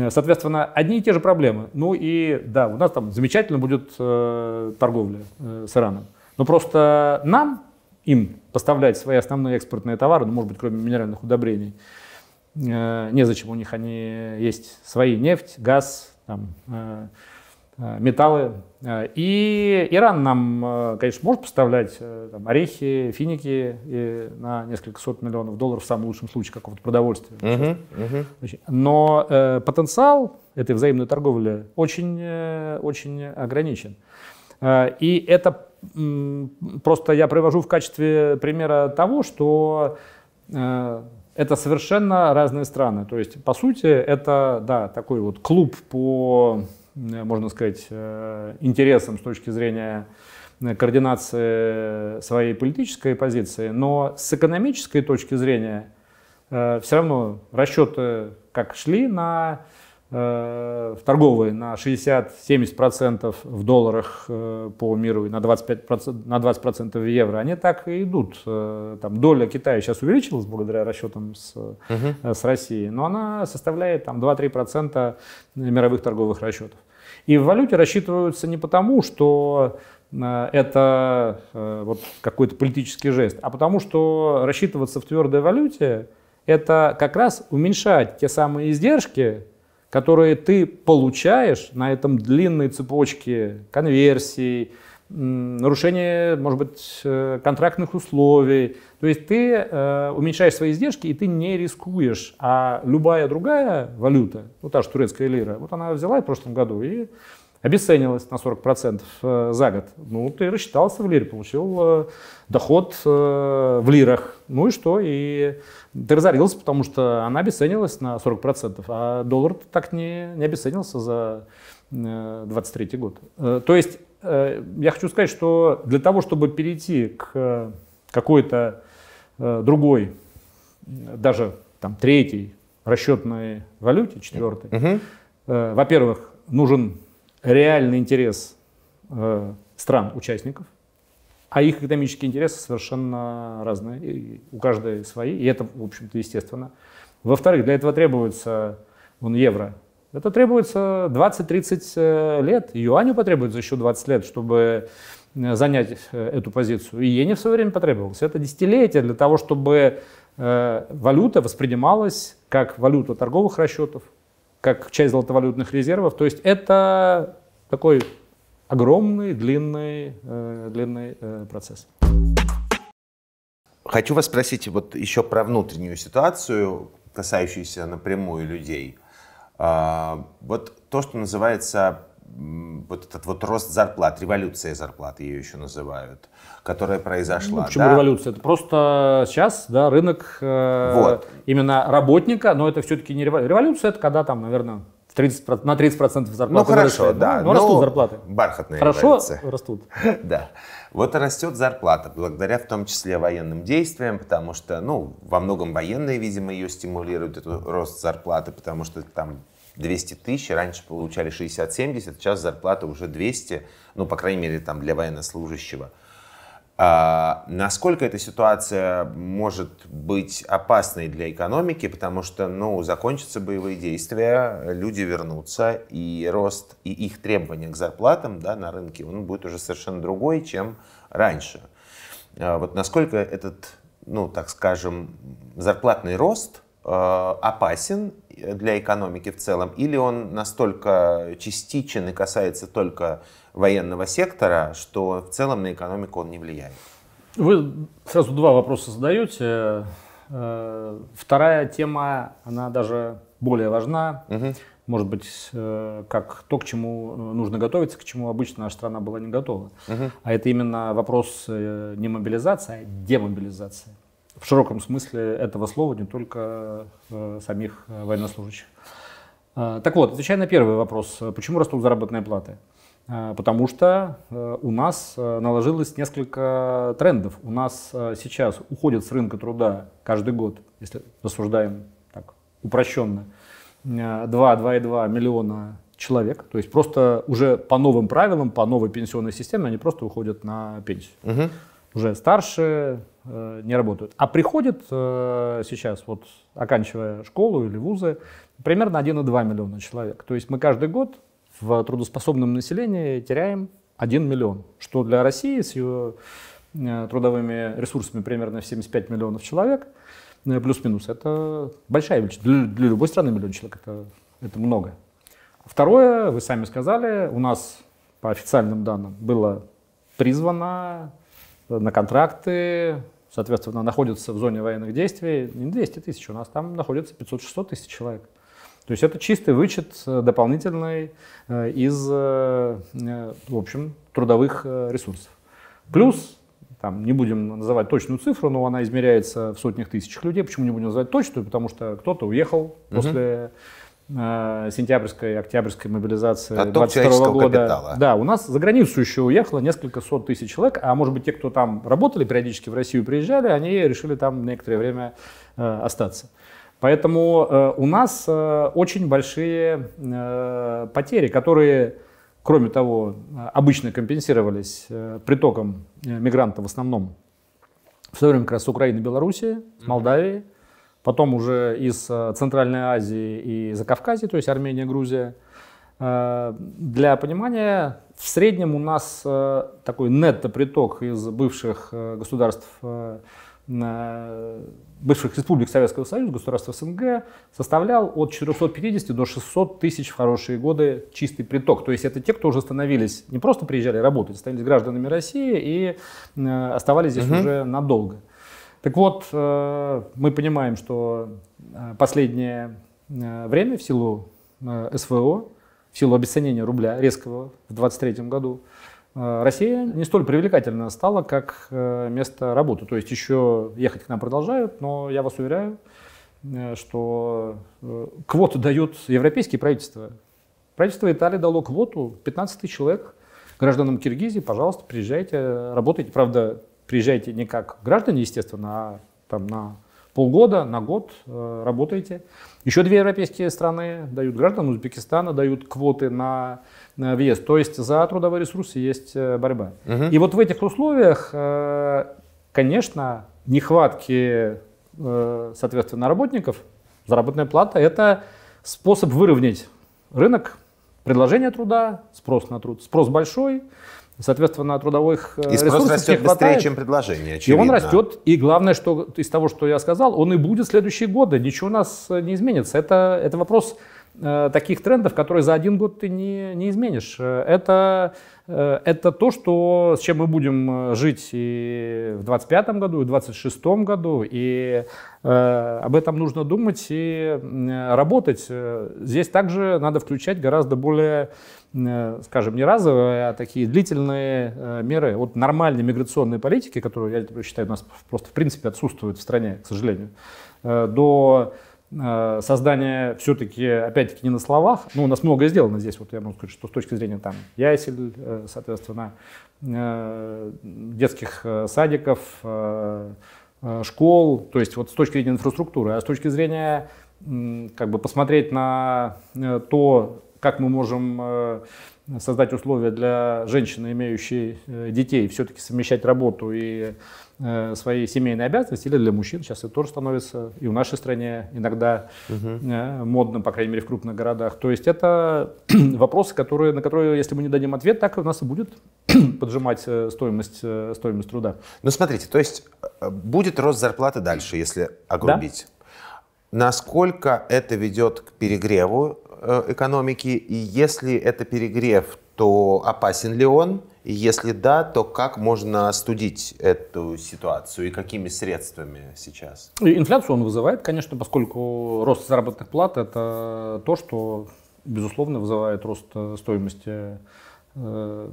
Соответственно, одни и те же проблемы. Ну и да, у нас там замечательно будет торговля с Ираном. Но просто нам им поставлять свои основные экспортные товары, ну, может быть, кроме минеральных удобрений, Э, незачем, у них они есть свои нефть, газ, там, э, э, металлы. И Иран нам, конечно, может поставлять там, орехи, финики и на несколько сот миллионов долларов в самом лучшем случае какого-то продовольствия. Uh-huh, Но э, потенциал этой взаимной торговли очень, э, очень ограничен. Э, и это э, просто я привожу в качестве примера того, что э, это совершенно разные страны. То есть, по сути, это да, такой вот клуб по, э, можно сказать, э, интересам с точки зрения э, координации своей политической позиции, но с экономической точки зрения все равно расчеты как шли на Э, в торговые на 60-70% в долларах э, по миру и на 25%, на 20% в евро, они так и идут. Э, там доля Китая сейчас увеличилась благодаря расчетам с, угу. с Россией, но она составляет там 2-3% мировых торговых расчетов. И в валюте рассчитываются не потому, что это вот какой-то политический жест, а потому что рассчитываться в твердой валюте это как раз уменьшать те самые издержки, которые ты получаешь на этом длинной цепочке конверсий, нарушение, может быть, э, контрактных условий. То есть ты э, уменьшаешь свои издержки, и ты не рискуешь. А любая другая валюта, ну та же турецкая лира, вот она взяла в прошлом году и обесценилась на 40% э, за год. Ну, ты рассчитался в лире, получил доход в лирах. Ну и что? И ты разорился, потому что она обесценилась на 40%, а доллар так не, не обесценился за 23 э, год. Э, то есть э, я хочу сказать, что для того, чтобы перейти к какой-то другой, даже там третьей расчетной валюте, четвертой, угу. во-первых, нужен реальный интерес стран-участников, а их экономические интересы совершенно разные, у каждой свои, и это, в общем-то, естественно. Во-вторых, для этого требуется он евро. Это требуется 20-30 э, лет. Юаню потребуется еще 20 лет, чтобы э, занять э, эту позицию. И не в свое время потребовалось. Это десятилетие для того, чтобы валюта воспринималась как валюта торговых расчетов, как часть золотовалютных резервов. То есть это такой огромный, длинный, э, длинный э, процесс. Хочу вас спросить вот еще про внутреннюю ситуацию, касающуюся напрямую людей. А, вот то, что называется вот этот вот рост зарплат, революция зарплат ее еще называют, которая произошла. Ну, почему да? революция? Это просто сейчас да, рынок э, вот. именно работника, но это все-таки не революция. Революция это когда там, наверное, 30, на 30% зарплаты. Ну хорошо, выросшие. да. Ну, но растут ну, зарплаты. Бархатные Хорошо говорится. растут. Да. Вот растет зарплата, благодаря в том числе военным действиям, потому что, ну, во многом военные, видимо, ее стимулируют, этот рост зарплаты, потому что там 200 тысяч, раньше получали 60-70, сейчас зарплата уже 200, ну, по крайней мере, там для военнослужащего. А насколько эта ситуация может быть опасной для экономики, потому что, ну, закончатся боевые действия, люди вернутся, и рост и их требования к зарплатам да, на рынке, он будет уже совершенно другой, чем раньше. А вот насколько этот, ну, так скажем, зарплатный рост э, опасен для экономики в целом, или он настолько частичен и касается только военного сектора, что в целом на экономику он не влияет. Вы сразу два вопроса задаете. Э, вторая тема, она даже более важна. Угу. Может быть, э, как то, к чему э, нужно готовиться, к чему обычно наша страна была не готова. Угу. А это именно вопрос не мобилизации, а демобилизации. В широком смысле этого слова, не только самих военнослужащих. Так вот, отвечая на первый вопрос, почему растут заработные платы? А, потому что э, у нас э, наложилось несколько трендов. У нас э, сейчас уходит с рынка труда каждый год, если рассуждаем так упрощенно, 2-2,2 миллиона человек. То есть просто уже по новым правилам, по новой пенсионной системе они просто уходят на пенсию. Угу. Уже старше не работают. А приходит сейчас, вот оканчивая школу или вузы, примерно 1,2 миллиона человек. То есть мы каждый год в трудоспособном населении теряем 1 миллион, что для России с ее э, трудовыми ресурсами примерно 75 миллионов человек, э, плюс-минус, это большая величина. Для, для любой страны миллион человек это, это много. Второе, вы сами сказали, у нас по официальным данным было призвано э, на контракты, соответственно, находится в зоне военных действий не 200 тысяч, у нас там находится 500-600 тысяч человек. То есть это чистый вычет э, дополнительный э, из, э, в общем, трудовых ресурсов. Плюс, там, не будем называть точную цифру, но она измеряется в сотнях тысячах людей. Почему не будем называть точную? Потому что кто-то уехал угу. после сентябрьской, октябрьской мобилизации 22 года. Капитала. Да, у нас за границу еще уехало несколько сот тысяч человек, а может быть те, кто там работали периодически в Россию приезжали, они решили там некоторое время э, остаться. Поэтому э, у нас э, очень большие э, потери, которые, кроме того, обычно компенсировались притоком мигрантов в основном в свое время как раз с Украины, Белоруссии, с Молдавии, потом уже из Центральной Азии и Закавказья, то есть Армения, Грузия. для понимания, в среднем у нас такой нетто-приток из бывших государств бывших республик Советского Союза, государства СНГ, составлял от 450 до 600 тысяч в хорошие годы чистый приток. То есть это те, кто уже становились, не просто приезжали работать, становились гражданами России и э, оставались здесь угу. уже надолго. Так вот, э, мы понимаем, что э, последнее время в силу СВО, в силу обесценения рубля резкого в 2023 году, Э, Россия не столь привлекательна стала, как э, место работы. То есть еще ехать к нам продолжают, но я вас уверяю, э, что квоту дают европейские правительства. Правительство Италии дало квоту 15 тысяч человек гражданам Киргизии. Пожалуйста, приезжайте, работайте. Правда, приезжайте не как граждане, естественно, а там на полгода, на год э, работаете. Еще две европейские страны дают гражданам Узбекистана, дают квоты на Э, вес. То есть за трудовые ресурсы есть э, борьба. Угу. И вот в этих условиях, э, конечно, нехватки, соответственно, работников, заработная плата – это способ выровнять рынок, предложение труда, спрос на труд. Спрос большой, соответственно, трудовых и ресурсов растет быстрее, хватает, чем предложение, очевидно. И он растет, и главное, что из того, что я сказал, он и будет в следующие годы, ничего у нас не изменится. Это, это вопрос Э, таких трендов, которые за один год ты не, не изменишь. Э, это, э, это то, что, с чем мы будем жить и в 2025 году, и в 2026 году, и э, об этом нужно думать и работать. Здесь также надо включать гораздо более, скажем, не разовые, а такие длительные меры. Вот нормальной миграционной политики, которую, я считаю, у нас просто в принципе отсутствует в стране, к сожалению, до Э, создание все-таки, опять-таки, не на словах. Ну, у нас многое сделано здесь, вот я могу сказать, что с точки зрения там ясель, э, соответственно, э, детских садиков, школ, то есть вот с точки зрения инфраструктуры, а с точки зрения как бы посмотреть на то, как мы можем создать условия для женщины, имеющей детей, все-таки совмещать работу и Э, свои семейные обязанности или для мужчин. Сейчас это тоже становится и в нашей стране иногда угу. Э, модным, по крайней мере, в крупных городах. То есть это вопросы, которые, на которые, если мы не дадим ответ, так у нас и будет поджимать э, стоимость, стоимость труда. Ну, смотрите, то есть будет рост зарплаты дальше, если огрубить. Да? Насколько это ведет к перегреву экономики, и если это перегрев, то опасен ли он? И если да, то как можно остудить эту ситуацию и какими средствами сейчас? инфляцию он вызывает, конечно, поскольку рост заработных плат – это то, что, безусловно, вызывает рост э, стоимости э,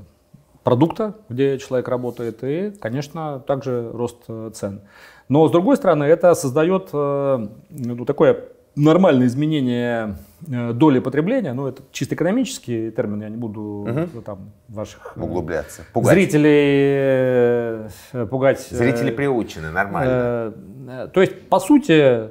продукта, где человек работает, и, конечно, также рост э, цен. Но, с другой стороны, это создает ну, такое нормальное изменение Э, доли потребления, ну это чисто экономический термин, я не буду угу. там ваших э, углубляться, пугать. зрителей пугать. Зрители приучены, нормально. То есть по сути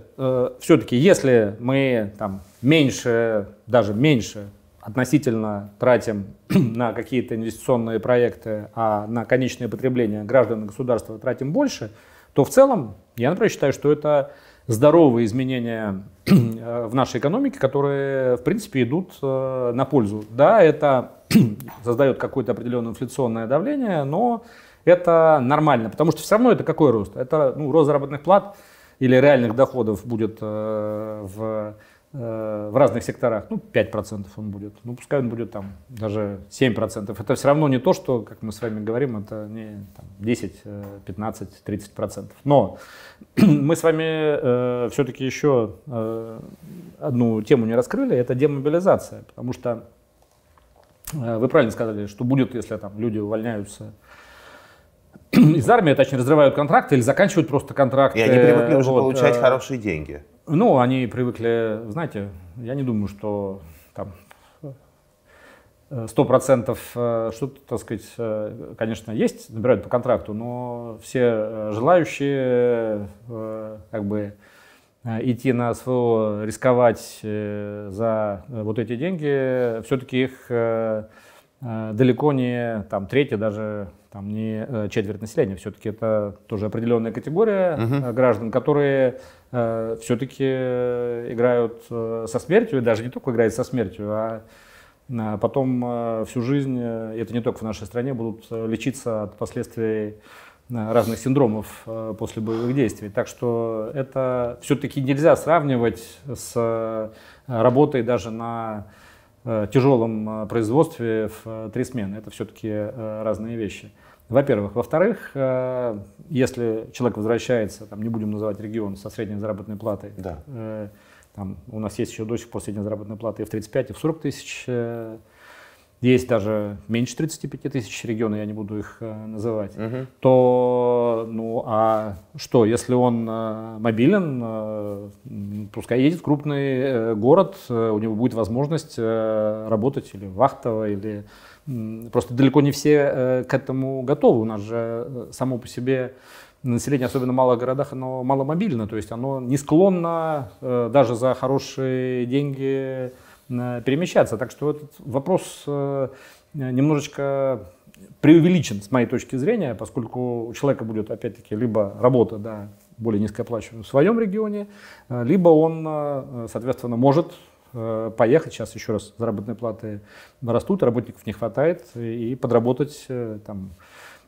все-таки, если мы там меньше, даже меньше относительно тратим на какие-то инвестиционные проекты, а на конечное потребление граждан и государства тратим больше, то в целом я, например, считаю, что это здоровые изменения э, в нашей экономике, которые, в принципе, идут э, на пользу. Да, это создает какое-то определенное инфляционное давление, но это нормально, потому что все равно это какой рост? Это ну, рост заработных плат или реальных доходов будет э, в Э, в разных секторах, ну, 5% он будет, ну, пускай он будет там даже 7%. Это все равно не то, что, как мы с вами говорим, это не там, 10, 15, 30%. Но мы с вами э, все-таки еще э, одну тему не раскрыли, это демобилизация, потому что э, вы правильно сказали, что будет, если там люди увольняются из армии, а точнее, разрывают контракт или заканчивают просто контракт. И они привыкли уже вот, получать э, хорошие деньги. Ну, они привыкли, знаете, я не думаю, что там э, сто процентов э, что-то, так сказать, э, конечно, есть, набирают по контракту, но все желающие как бы идти на своего, рисковать за вот эти деньги, все-таки их далеко не там третья, даже там не э, четверть населения, все-таки это тоже определенная категория угу. граждан, которые э, все-таки играют со смертью, и даже не только играют со смертью, а, а потом всю жизнь, это не только в нашей стране, будут лечиться от последствий разных синдромов после боевых действий. Так что это все-таки нельзя сравнивать с работой даже на тяжелом производстве в три смены. Это все-таки разные вещи. Во-первых. Во-вторых, э, если человек возвращается, там, не будем называть регион со средней заработной платой, да. Э, там, у нас есть еще до сих пор средняя заработная плата и в 35, и в 40 тысяч, э, есть даже меньше 35 тысяч региона, я не буду их называть, угу. то, ну, а что, если он э, мобилен, пускай едет в крупный город, у него будет возможность работать или вахтово, или Просто далеко не все э, к этому готовы. У нас же э, само по себе население, особенно в малых городах, оно маломобильно, то есть оно не склонно э, даже за хорошие деньги перемещаться. Так что этот вопрос немножечко преувеличен с моей точки зрения, поскольку у человека будет, опять-таки, либо работа, да, более низкооплачиваемая в своем регионе, либо он, соответственно, может Э, поехать. Сейчас еще раз заработные платы растут, работников не хватает, и подработать э, там,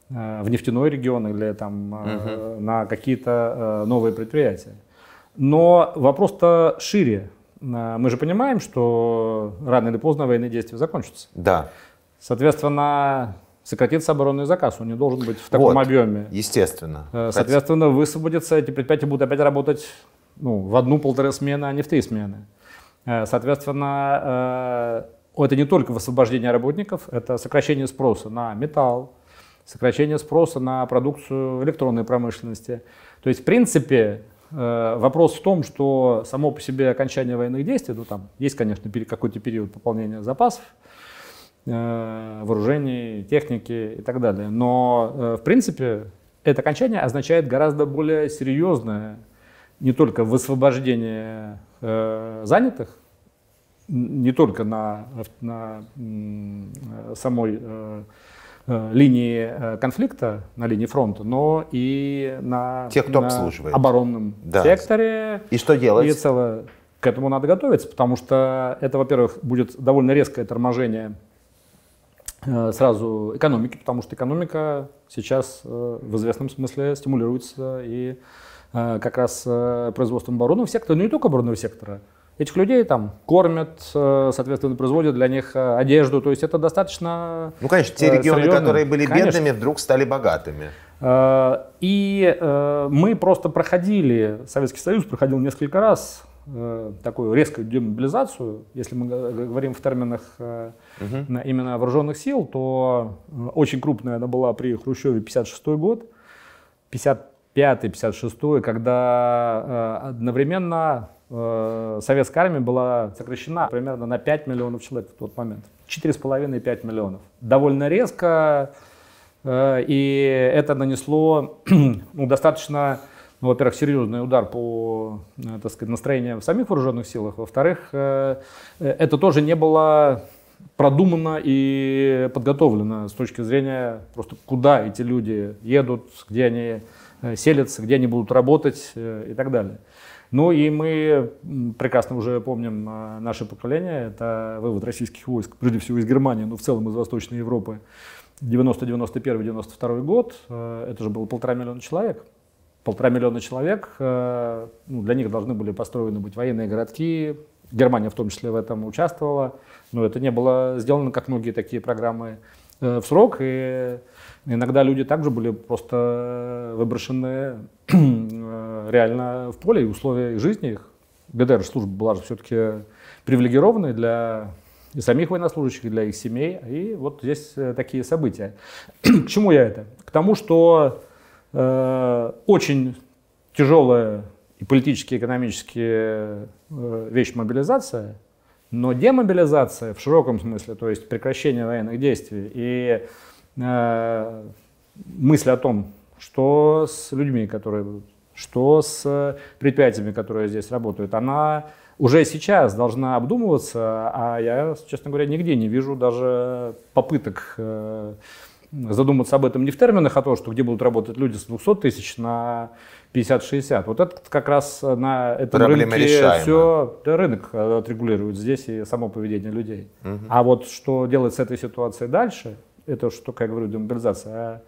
э, в нефтяной регион или там, угу. на какие-то новые предприятия. Но вопрос-то шире. Мы же понимаем, что рано или поздно военные действия закончатся. Да. Соответственно, сократится оборонный заказ, он не должен быть в таком вот, объеме. Естественно. Соответственно, высвободятся, эти предприятия будут опять работать ну, в одну-полторы смены, а не в три смены. Э, соответственно, э, это не только высвобождение работников, это сокращение спроса на металл, сокращение спроса на продукцию электронной промышленности. То есть, в принципе, э, вопрос в том, что само по себе окончание военных действий, ну там есть, конечно, какой-то период пополнения запасов, вооружений, техники и так далее. Но, в принципе, это окончание означает гораздо более серьезное не только высвобождение Э, занятых, не только на, на э, самой э, линии конфликта, на линии фронта, но и на, Тех, кто на обслуживает. оборонном да. секторе. И что делать? И цело к этому надо готовиться, потому что это, во-первых, будет довольно резкое торможение сразу экономики, потому что экономика сейчас в известном смысле стимулируется и Э, как раз э, производством оборонного сектора, но не только оборонного сектора. Этих людей там кормят, э, соответственно, производят для них одежду. То есть это достаточно... Ну, конечно, те регионы, серьезно. которые были конечно. бедными, вдруг стали богатыми. И мы просто проходили, Советский Союз проходил несколько раз такую резкую демобилизацию, если мы говорим в терминах угу. именно вооруженных сил, то очень крупная она была при Хрущеве 56 год, 50 55-й, 56 когда э, одновременно э, советская армия была сокращена примерно на 5 миллионов человек в тот момент. 4,5-5 миллионов. Довольно резко, э, и это нанесло ну, достаточно, ну, во-первых, серьезный удар по так сказать, настроениям в самих вооруженных силах, во-вторых, это тоже не было продумано и подготовлено с точки зрения просто куда эти люди едут, где они Э, селятся, где они будут работать э, и так далее. Ну и мы прекрасно уже помним э, наше поколение, это вывод российских войск, прежде всего из Германии, но в целом из Восточной Европы. 90-91-92 год, это же было полтора миллиона человек. Полтора миллиона человек, ну, для них должны были построены быть военные городки, Германия в том числе в этом участвовала, но это не было сделано, как многие такие программы, в срок. И Иногда люди также были просто э, выброшены э, реально в поле, и условия их жизни их. ГДР служба была же все-таки привилегированной для и самих военнослужащих, и для их семей. И вот здесь э, такие события. К чему я это? К тому, что э, очень тяжелая и политически, и экономически э, вещь мобилизация, но демобилизация в широком смысле, то есть прекращение военных действий и Э, мысль о том, что с людьми, которые что с э, предприятиями, которые здесь работают, она уже сейчас должна обдумываться, а я, честно говоря, нигде не вижу даже попыток э, задуматься об этом не в терминах, а то, что где будут работать люди с 200 тысяч на 50-60. Вот это как раз на этом Проблема рынке решаема. все да, рынок отрегулирует здесь и само поведение людей. Угу. А вот что делать с этой ситуацией дальше – это что, как я говорю, демобилизация, а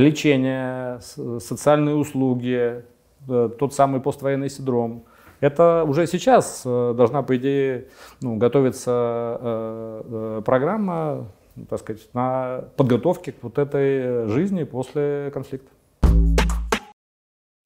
лечение, социальные услуги, э, тот самый поствоенный синдром. Это уже сейчас э, должна, по идее, ну, готовиться э, программа так сказать, на подготовке к вот этой жизни после конфликта.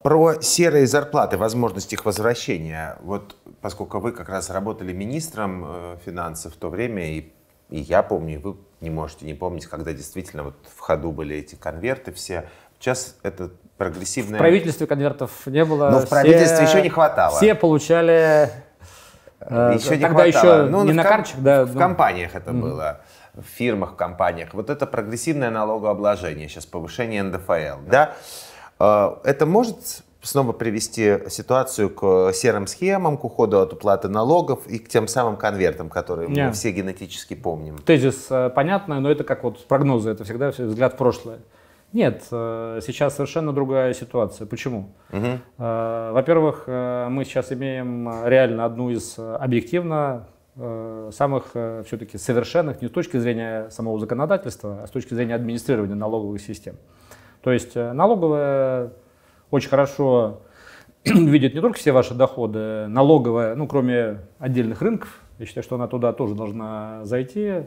Про серые зарплаты, возможность их возвращения. Вот поскольку вы как раз работали министром финансов в то время, и, и я помню, вы не можете не помнить, когда действительно вот в ходу были эти конверты все. Сейчас это прогрессивное... В правительстве конвертов не было. Но в правительстве все... еще не хватало. Все получали... Э, еще не э, Тогда хватало. еще ну, не на ком... карточек, да. В ну... компаниях это mm-hmm. было в фирмах, в компаниях. Вот это прогрессивное налогообложение, сейчас повышение НДФЛ, да? Э, это может снова привести ситуацию к э, серым схемам, к уходу от уплаты налогов и к тем самым конвертам, которые Нет. мы все генетически помним. Тезис э, понятный, но это как вот прогнозы, это всегда взгляд в прошлое. Нет, э, сейчас совершенно другая ситуация. Почему? Угу. Во-первых, мы сейчас имеем реально одну из объективно самых все-таки совершенных не с точки зрения самого законодательства, а с точки зрения администрирования налоговых систем. То есть налоговая очень хорошо видит не только все ваши доходы, налоговая, ну, кроме отдельных рынков, я считаю, что она туда тоже должна зайти,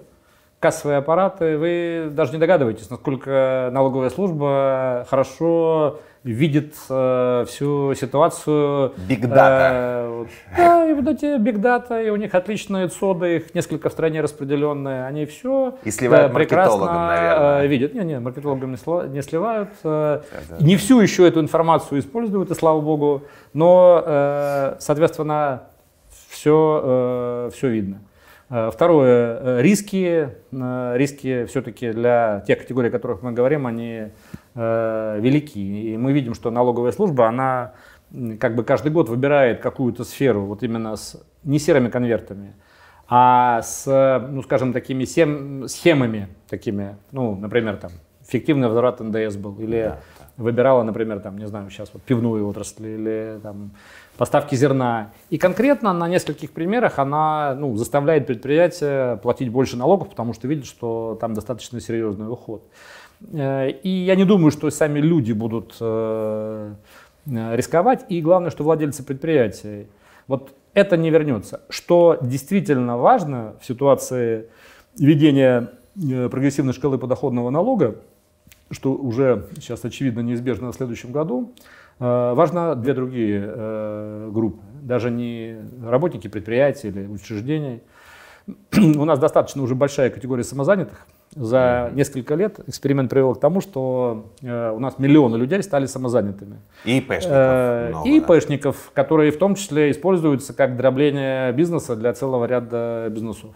кассовые аппараты, вы даже не догадываетесь, насколько налоговая служба хорошо видит э, всю ситуацию. Big Data. Э, да, и вот эти Big Data, и у них отличные цоды, их несколько в стране распределенные, они все и сливают да, прекрасно наверное. Э, видят. Не, не, маркетологам не, сла, не сливают. Э, да, да. Не всю еще эту информацию используют, и слава богу, но, э, соответственно, все, э, все видно. Э, второе, э, риски. Риски все-таки для тех категорий, о которых мы говорим, они Э, велики. И мы видим, что налоговая служба, она как бы каждый год выбирает какую-то сферу, вот именно с не серыми конвертами, а с, ну, скажем, такими сем, схемами, такими, ну, например, там, фиктивный возврат НДС был, или да. выбирала, например, там, не знаю, сейчас вот пивную отрасль, или там поставки зерна. И конкретно на нескольких примерах она ну, заставляет предприятие платить больше налогов, потому что видит, что там достаточно серьезный уход. Э, и я не думаю, что сами люди будут э, рисковать. И главное, что владельцы предприятий. Вот это не вернется. Что действительно важно в ситуации введения э, прогрессивной шкалы подоходного налога, что уже сейчас очевидно неизбежно в следующем году, важно две другие группы, даже не работники предприятий или учреждений. У нас достаточно уже большая категория самозанятых, за несколько лет эксперимент привел к тому, что э, у нас миллионы людей стали самозанятыми. И ИПшников. Э, и ИПшников, да. которые в том числе используются как дробление бизнеса для целого ряда бизнесов.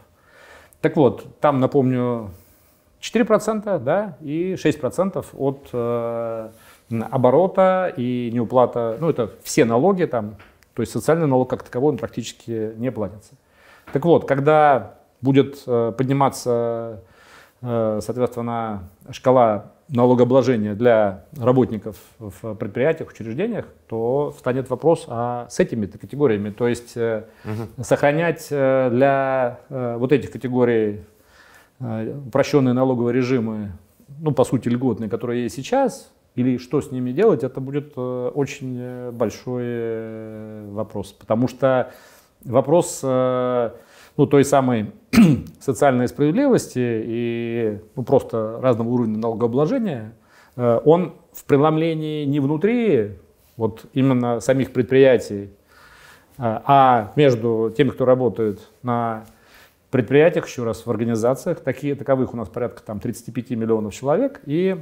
Так вот, там, напомню, 4% да, и 6% от э, оборота и неуплата, ну это все налоги там, то есть социальный налог как таковой он практически не платится. Так вот, когда будет э, подниматься Э, соответственно, шкала налогообложения для работников в предприятиях, учреждениях, то встанет вопрос, а с этими категориями, то есть угу. сохранять э, для вот этих категорий упрощенные налоговые режимы, ну, по сути, льготные, которые есть сейчас, или что с ними делать, это будет очень большой вопрос. Потому что вопрос ну, той самой социальной справедливости и ну, просто разного уровня налогообложения, э, он в преломлении не внутри вот именно самих предприятий, э, а между теми, кто работает на предприятиях, еще раз, в организациях, такие, таковых у нас порядка там, 35 миллионов человек, и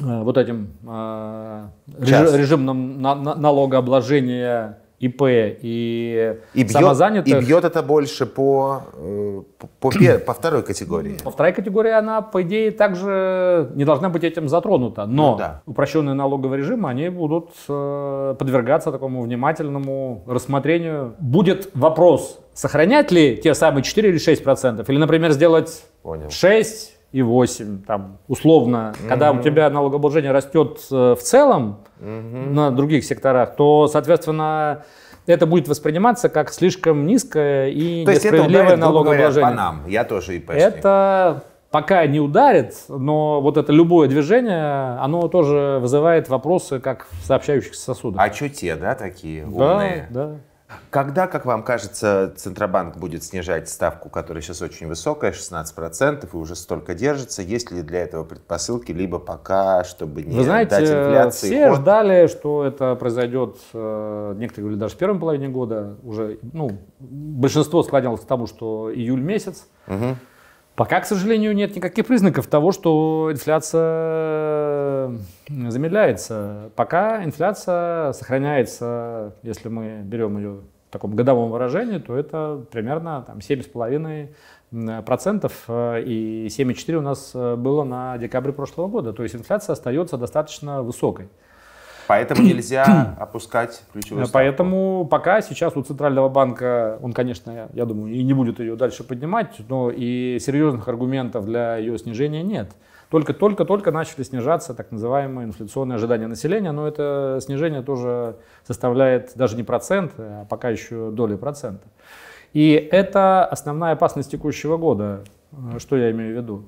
э, вот этим э, режим, на, на, налогообложения ИП и, и бьет, самозанятых. И бьет это больше по, э, по, по, по второй категории. По второй категории она, по идее, также не должна быть этим затронута. Но ну, да. упрощенные налоговые режимы, они будут э, подвергаться такому внимательному рассмотрению. Будет вопрос, сохранять ли те самые 4 или 6 процентов, или, например, сделать Понял. 6 и 8, там, условно, mm когда у тебя налогообложение растет э, в целом mm на других секторах, то, соответственно, это будет восприниматься как слишком низкое и то несправедливое есть это ударит, налогообложение. Говоря, по нам, я тоже ИПшник. Это пока не ударит, но вот это любое движение, оно тоже вызывает вопросы, как в сообщающихся сосудах. А что те, да, такие умные? Да, да. Когда, как вам кажется, Центробанк будет снижать ставку, которая сейчас очень высокая, 16%, и уже столько держится? Есть ли для этого предпосылки, либо пока, чтобы не Вы знаете, дать инфляции? все ход? ждали, что это произойдет, э, некоторые говорили, даже в первой половине года. Уже, ну, большинство склонялось к тому, что июль месяц. Угу. Пока, к сожалению, нет никаких признаков того, что инфляция э, замедляется. Пока инфляция сохраняется, если мы берем ее в таком годовом выражении, то это примерно там, 7,5% э, и 7,4% у нас э, было на декабре прошлого года. То есть инфляция остается достаточно высокой. Поэтому нельзя опускать ключевую ставку. Поэтому пока сейчас у Центрального банка, он, конечно, я думаю, и не будет ее дальше поднимать, но и серьезных аргументов для ее снижения нет. Только-только-только начали снижаться так называемые инфляционные ожидания населения, но это снижение тоже составляет даже не процент, а пока еще доли процента. И это основная опасность текущего года. Э, что я имею в виду?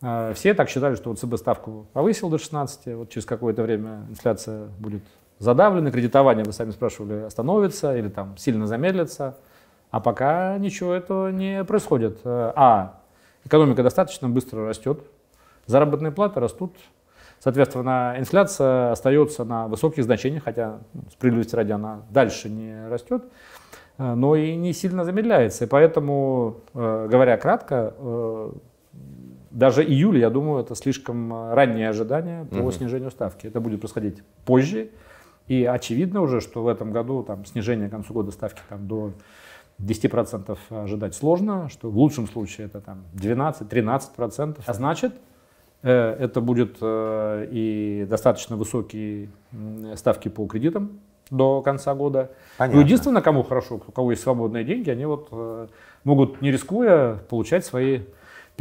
А, все так считали, что вот ЦБ ставку повысил до 16, вот через какое-то время инфляция будет задавлена, кредитование, вы сами спрашивали, остановится или там сильно замедлится. А пока ничего этого не происходит. Э, а, экономика достаточно быстро растет, заработные платы растут, соответственно, инфляция остается на высоких значениях, хотя, ну, справедливости ради, она дальше не растет э, но и не сильно замедляется. И поэтому, э, говоря кратко, даже июль, я думаю, это слишком э, раннее ожидание по угу. снижению ставки. Это будет происходить позже. И очевидно уже, что в этом году там, снижение к концу года ставки там, до 10% ожидать сложно, что в лучшем случае это там 12-13%. А значит, э, это будет э, и достаточно высокие ставки по кредитам до конца года. Ну, Понятно. Ну, единственное, кому хорошо, у кого есть свободные деньги, они вот могут, не рискуя, получать свои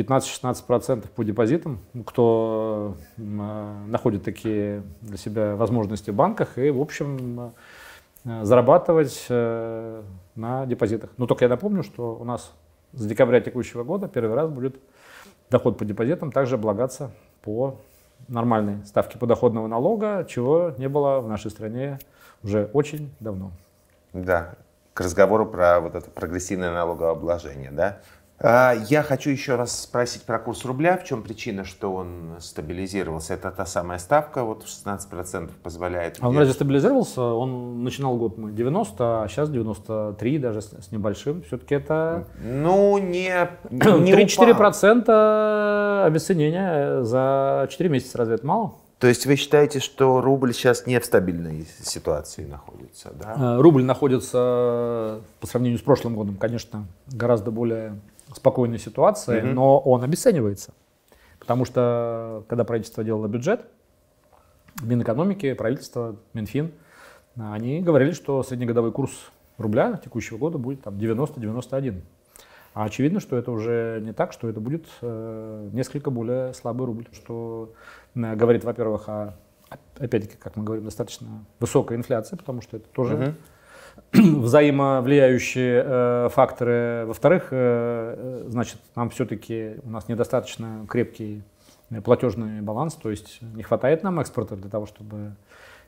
15-16% по депозитам, ну, кто э, находит такие для себя возможности в банках и, в общем, э, зарабатывать э, на депозитах. Но ну, только я напомню, что у нас с декабря текущего года первый раз будет доход по депозитам также облагаться по нормальной ставке подоходного налога, чего не было в нашей стране уже очень давно. Да, к разговору про вот это прогрессивное налогообложение, да? А, я хочу еще раз спросить про курс рубля. В чем причина, что он стабилизировался? Это та самая ставка, вот 16% позволяет. А он разве стабилизировался? Он начинал год мы 90, а сейчас 93 даже с, с небольшим. Все-таки это... Ну, не, не 3-4% обесценения за 4 месяца. Разве это мало? То есть вы считаете, что рубль сейчас не в стабильной ситуации находится? Да? Э, рубль находится по сравнению с прошлым годом, конечно, гораздо более спокойной ситуации, угу. но он обесценивается. Потому что, когда правительство делало бюджет, Минэкономики, правительство, Минфин, они говорили, что среднегодовой курс рубля текущего года будет там 90-91. А очевидно, что это уже не так, что это будет э, несколько более слабый рубль, что э, говорит, во-первых, о, опять-таки, как мы говорим, достаточно высокой инфляции, потому что это тоже... Угу взаимовлияющие э, факторы. Во-вторых, э, э, значит, нам все-таки у нас недостаточно крепкий платежный баланс, то есть не хватает нам экспорта для того, чтобы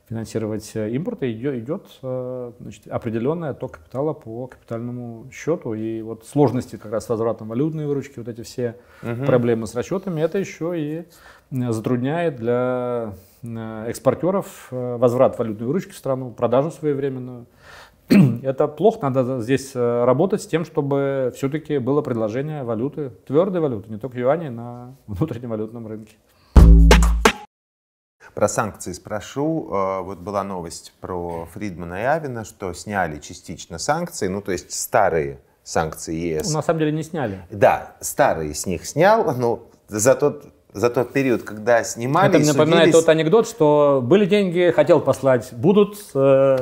финансировать э, импорт, и идет, идет значит, определенный отток капитала по капитальному счету. И вот сложности как раз с возвратом валютной выручки, вот эти все угу. проблемы с расчетами, это еще и затрудняет для экспортеров возврат валютной выручки в страну, продажу своевременную. это плохо, надо здесь э, работать с тем, чтобы все-таки было предложение валюты, твердой валюты, не только юаней на внутреннем валютном рынке. Про санкции спрошу. Э, вот была новость про Фридмана и Авина, что сняли частично санкции, ну то есть старые санкции ЕС. Ну, на самом деле не сняли. Да, старые с них снял, но за тот за тот период, когда снимали. Это мне напоминает судились... тот анекдот, что были деньги, хотел послать, будут, э,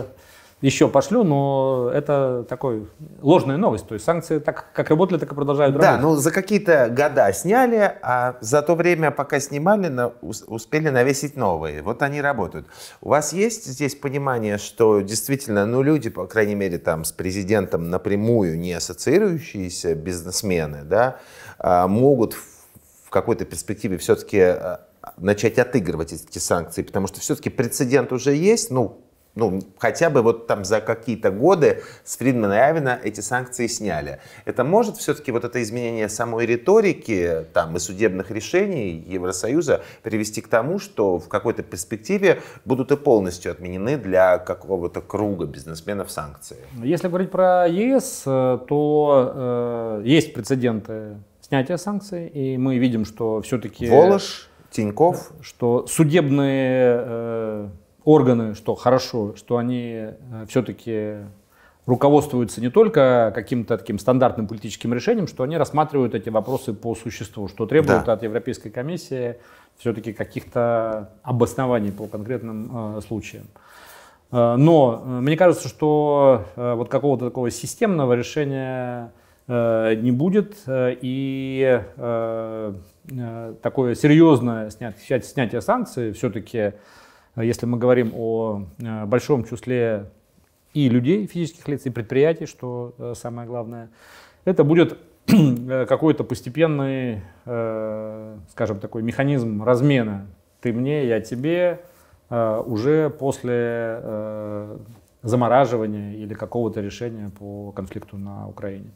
еще пошлю, но это такой ложная новость. То есть санкции так как работали, так и продолжают да, работать. Да, ну за какие-то года сняли, а за то время, пока снимали, на, успели навесить новые. Вот они работают. У вас есть здесь понимание, что действительно, ну люди, по крайней мере, там с президентом напрямую не ассоциирующиеся бизнесмены, да, а, могут в какой-то перспективе все-таки а, начать отыгрывать эти санкции, потому что все-таки прецедент уже есть, ну, ну, хотя бы вот там за какие-то годы с Фридмана и Авина эти санкции сняли. Это может все-таки вот это изменение самой риторики там, и судебных решений Евросоюза привести к тому, что в какой-то перспективе будут и полностью отменены для какого-то круга бизнесменов санкции? Ну, если говорить про ЕС, э, то э, есть прецеденты снятия санкций, и мы видим, что все-таки... Волош, Тиньков. Что судебные... Э, органы, что хорошо, что они э, все-таки руководствуются не только каким-то таким стандартным политическим решением, что они рассматривают эти вопросы по существу, что требуют да. от Европейской комиссии все-таки каких-то обоснований по конкретным э, случаям. Э, но э, мне кажется, что вот какого-то такого системного решения не будет, и такое серьезное снятие, снятие санкций все-таки а если мы говорим о э, большом числе и людей, физических лиц, и предприятий, что э, самое главное, это будет э, какой-то постепенный, скажем, такой механизм размена ты мне, я тебе, уже после замораживания или какого-то решения по конфликту на Украине.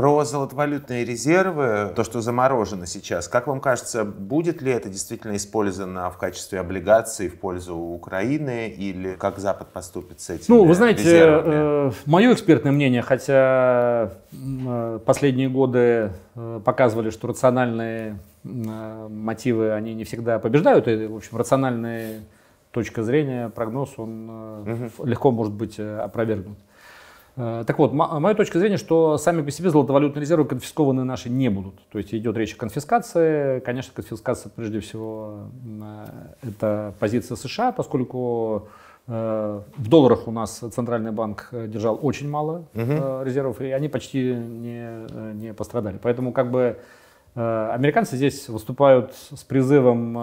Про золотовалютные резервы, то, что заморожено сейчас, как вам кажется, будет ли это действительно использовано в качестве облигаций в пользу Украины или как Запад поступит с этим? Ну, вы знаете, резервами? Э, мое экспертное мнение, хотя э, последние годы э, показывали, что рациональные мотивы, они не всегда побеждают, и, в общем, рациональная точка зрения, прогноз, он угу. легко может быть опровергнут. Э, так вот, моя точка зрения, что сами по себе золотовалютные резервы конфискованы наши не будут. То есть идет речь о конфискации. Конечно, конфискация, прежде всего, э, это позиция США, поскольку э, в долларах у нас Центральный банк держал очень мало угу. резервов, и они почти не, не пострадали. Поэтому как бы американцы здесь выступают с призывом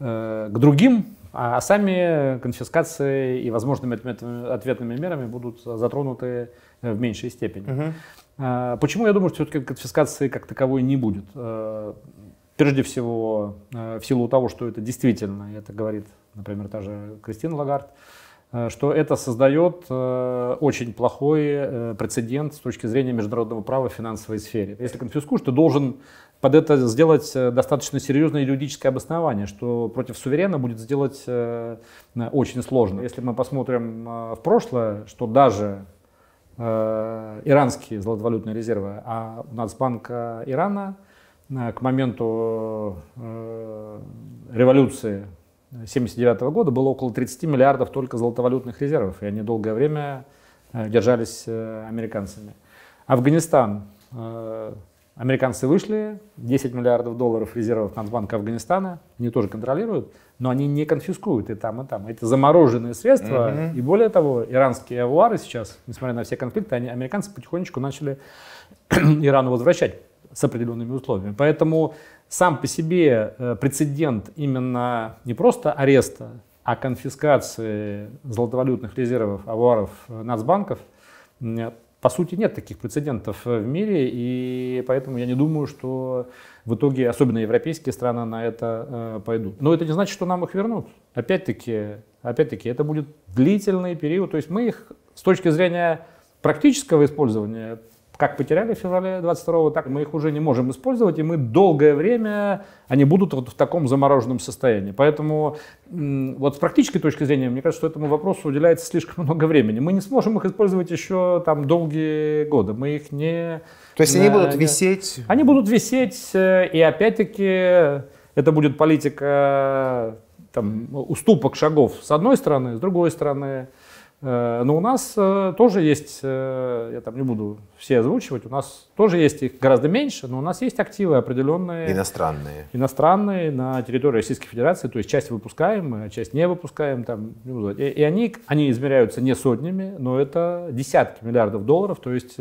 к другим а, а сами конфискации и возможными ответными мерами будут затронуты э, в меньшей степени. Угу. Почему я думаю, что все-таки конфискации как таковой не будет? Э, прежде всего, э, в силу того, что это действительно, это говорит, например, та же Кристина Лагард, что это создает очень плохой прецедент с точки зрения международного права в финансовой сфере. Если конфискуешь, ты должен под это сделать э, достаточно серьезное юридическое обоснование, что против суверена будет сделать э, очень сложно. Если мы посмотрим э, в прошлое, что даже иранские золотовалютные резервы, а у нас банк Ирана к моменту революции 1979 года было около 30 миллиардов только золотовалютных резервов, и они долгое время держались американцами. Афганистан Американцы вышли, 10 миллиардов долларов резервов Нацбанка Афганистана, они тоже контролируют, но они не конфискуют и там, и там. Это замороженные средства, mm-hmm. и более того, иранские авуары сейчас, несмотря на все конфликты, они, американцы потихонечку начали Ирану возвращать с определенными условиями. Поэтому сам по себе э, прецедент именно не просто ареста, а конфискации золотовалютных резервов авуаров э, Нацбанков по сути, нет таких прецедентов э, в мире, и поэтому я не думаю, что в итоге, особенно европейские страны, на это э, пойдут. Но это не значит, что нам их вернут. Опять-таки, опять-таки, это будет длительный период. То есть мы их с точки зрения практического использования как потеряли в феврале 22-го, так мы их уже не можем использовать, и мы долгое время, они будут вот в таком замороженном состоянии. Поэтому вот с практической точки зрения, мне кажется, что этому вопросу уделяется слишком много времени. Мы не сможем их использовать еще там долгие годы, мы их не... То есть на, они будут висеть? Они будут висеть, э, и опять-таки это будет политика э, там, уступок шагов с одной стороны, с другой стороны. Э, но у нас э, тоже есть, э, я там не буду все озвучивать, у нас тоже есть их гораздо меньше, но у нас есть активы определенные. Иностранные. Иностранные на территории Российской Федерации, то есть часть выпускаем, а часть не выпускаем. Там, не буду, и, и они, они измеряются не сотнями, но это десятки миллиардов долларов, то есть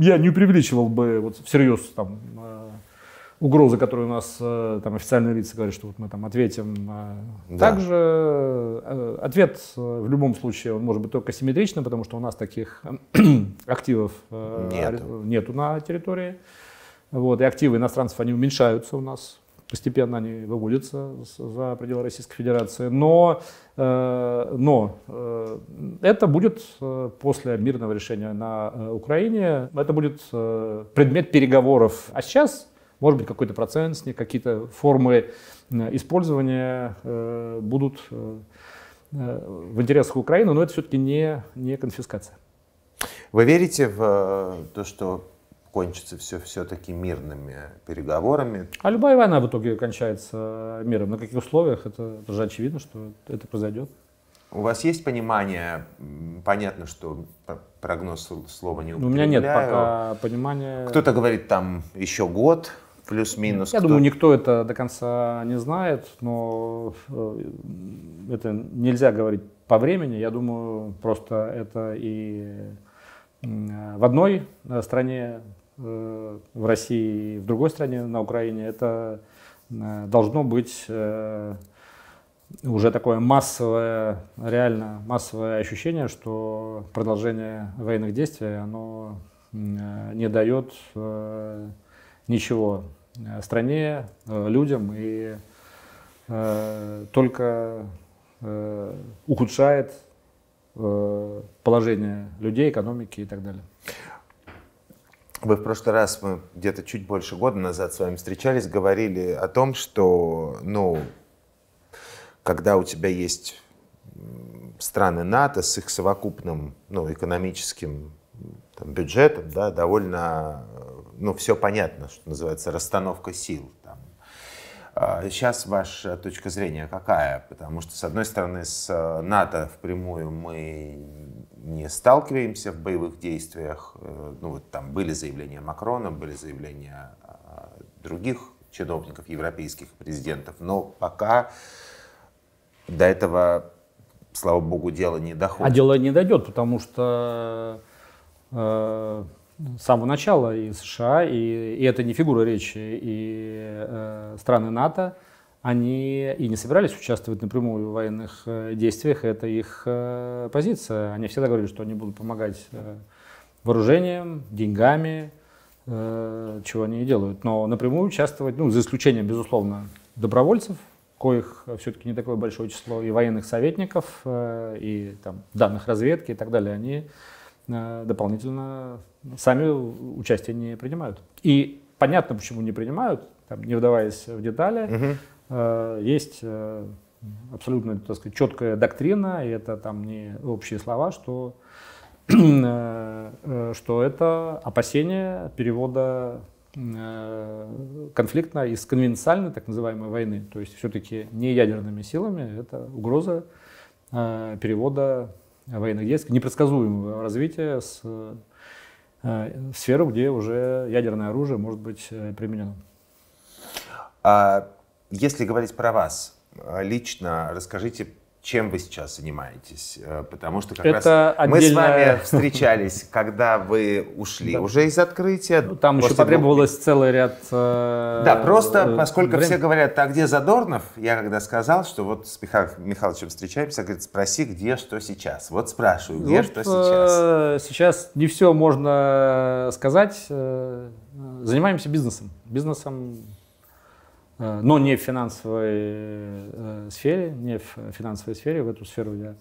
я не преувеличивал бы вот всерьез там угрозы, которые у нас э, там официальные лица говорят, что вот мы там ответим. Э, да. Также э, ответ в любом случае он может быть только симметричным, потому что у нас таких активов нет. нету на территории. Вот, и активы иностранцев, они уменьшаются у нас, постепенно они выводятся за пределы Российской Федерации. Но, но это будет после мирного решения на Украине, это будет предмет переговоров. А сейчас может быть, какой-то процент с ней, какие-то формы э, использования э, будут э, в интересах Украины, но это все-таки не, не конфискация. Вы верите в то, что кончится все все-таки мирными переговорами? А любая война в итоге кончается миром. На каких условиях? Это, это же очевидно, что это произойдет. У вас есть понимание, понятно, что прогноз слова не употребляю. У меня нет пока понимания. Кто-то говорит там еще год, плюс-минус. Я кто... думаю, никто это до конца не знает, но э, это нельзя говорить по времени. Я думаю, просто это и в одной э, стране, э, в России, и в другой стране, на Украине, это должно быть уже такое массовое, реально массовое ощущение, что продолжение военных действий, оно не дает ничего Э, стране, э, людям и э, только ухудшает положение людей, экономики и так далее. Вы в прошлый раз, мы где-то чуть больше года назад с вами встречались, говорили о том, что, ну, когда у тебя есть страны НАТО с их совокупным, ну, экономическим там, бюджетом, да, довольно ну, все понятно, что называется расстановка сил. Там. Сейчас а, ваша точка зрения какая? Потому что, с одной стороны, с э, НАТО впрямую мы не сталкиваемся в боевых действиях. Э, ну, вот там были заявления Макрона, были заявления а, других чиновников, европейских президентов. Но пока до этого, слава богу, дело не доходит. А дело не дойдет, потому что э, с самого начала и США, и, и это не фигура речи, и э, страны НАТО, они и не собирались участвовать напрямую в военных э, действиях, это их э, позиция. Они всегда говорили, что они будут помогать э, вооружением, деньгами, э, чего они и делают. Но напрямую участвовать, ну, за исключением, безусловно, добровольцев, коих все-таки не такое большое число, и военных советников, э, и там, данных разведки и так далее, они дополнительно сами участие не принимают. И понятно, почему не принимают, там, не вдаваясь в детали, угу. есть э, абсолютно так сказать, четкая доктрина, и это там не общие слова, что, э, что это опасение перевода конфликта из конвенциальной так называемой войны, то есть все-таки не ядерными силами, это угроза перевода военных действий, непредсказуемого развития с, в э, сферу, где уже ядерное оружие может быть э, применено. А если говорить про вас, э, лично расскажите чем вы сейчас занимаетесь? Э, потому что как Это раз мы с вами встречались, когда вы ушли да. уже из открытия. Ну, там еще потребовалось был... целый ряд. Э... Да, просто э, поскольку времени. все говорят, а где Задорнов, я когда сказал, что вот с Михаилом Михайловичем встречаемся, говорит, спроси, где что сейчас. Вот спрашиваю, где вот, ну, что э, сейчас. Сейчас не все можно сказать. Занимаемся бизнесом. Бизнесом Э, но не в финансовой э, сфере, не в финансовой сфере, в эту сферу я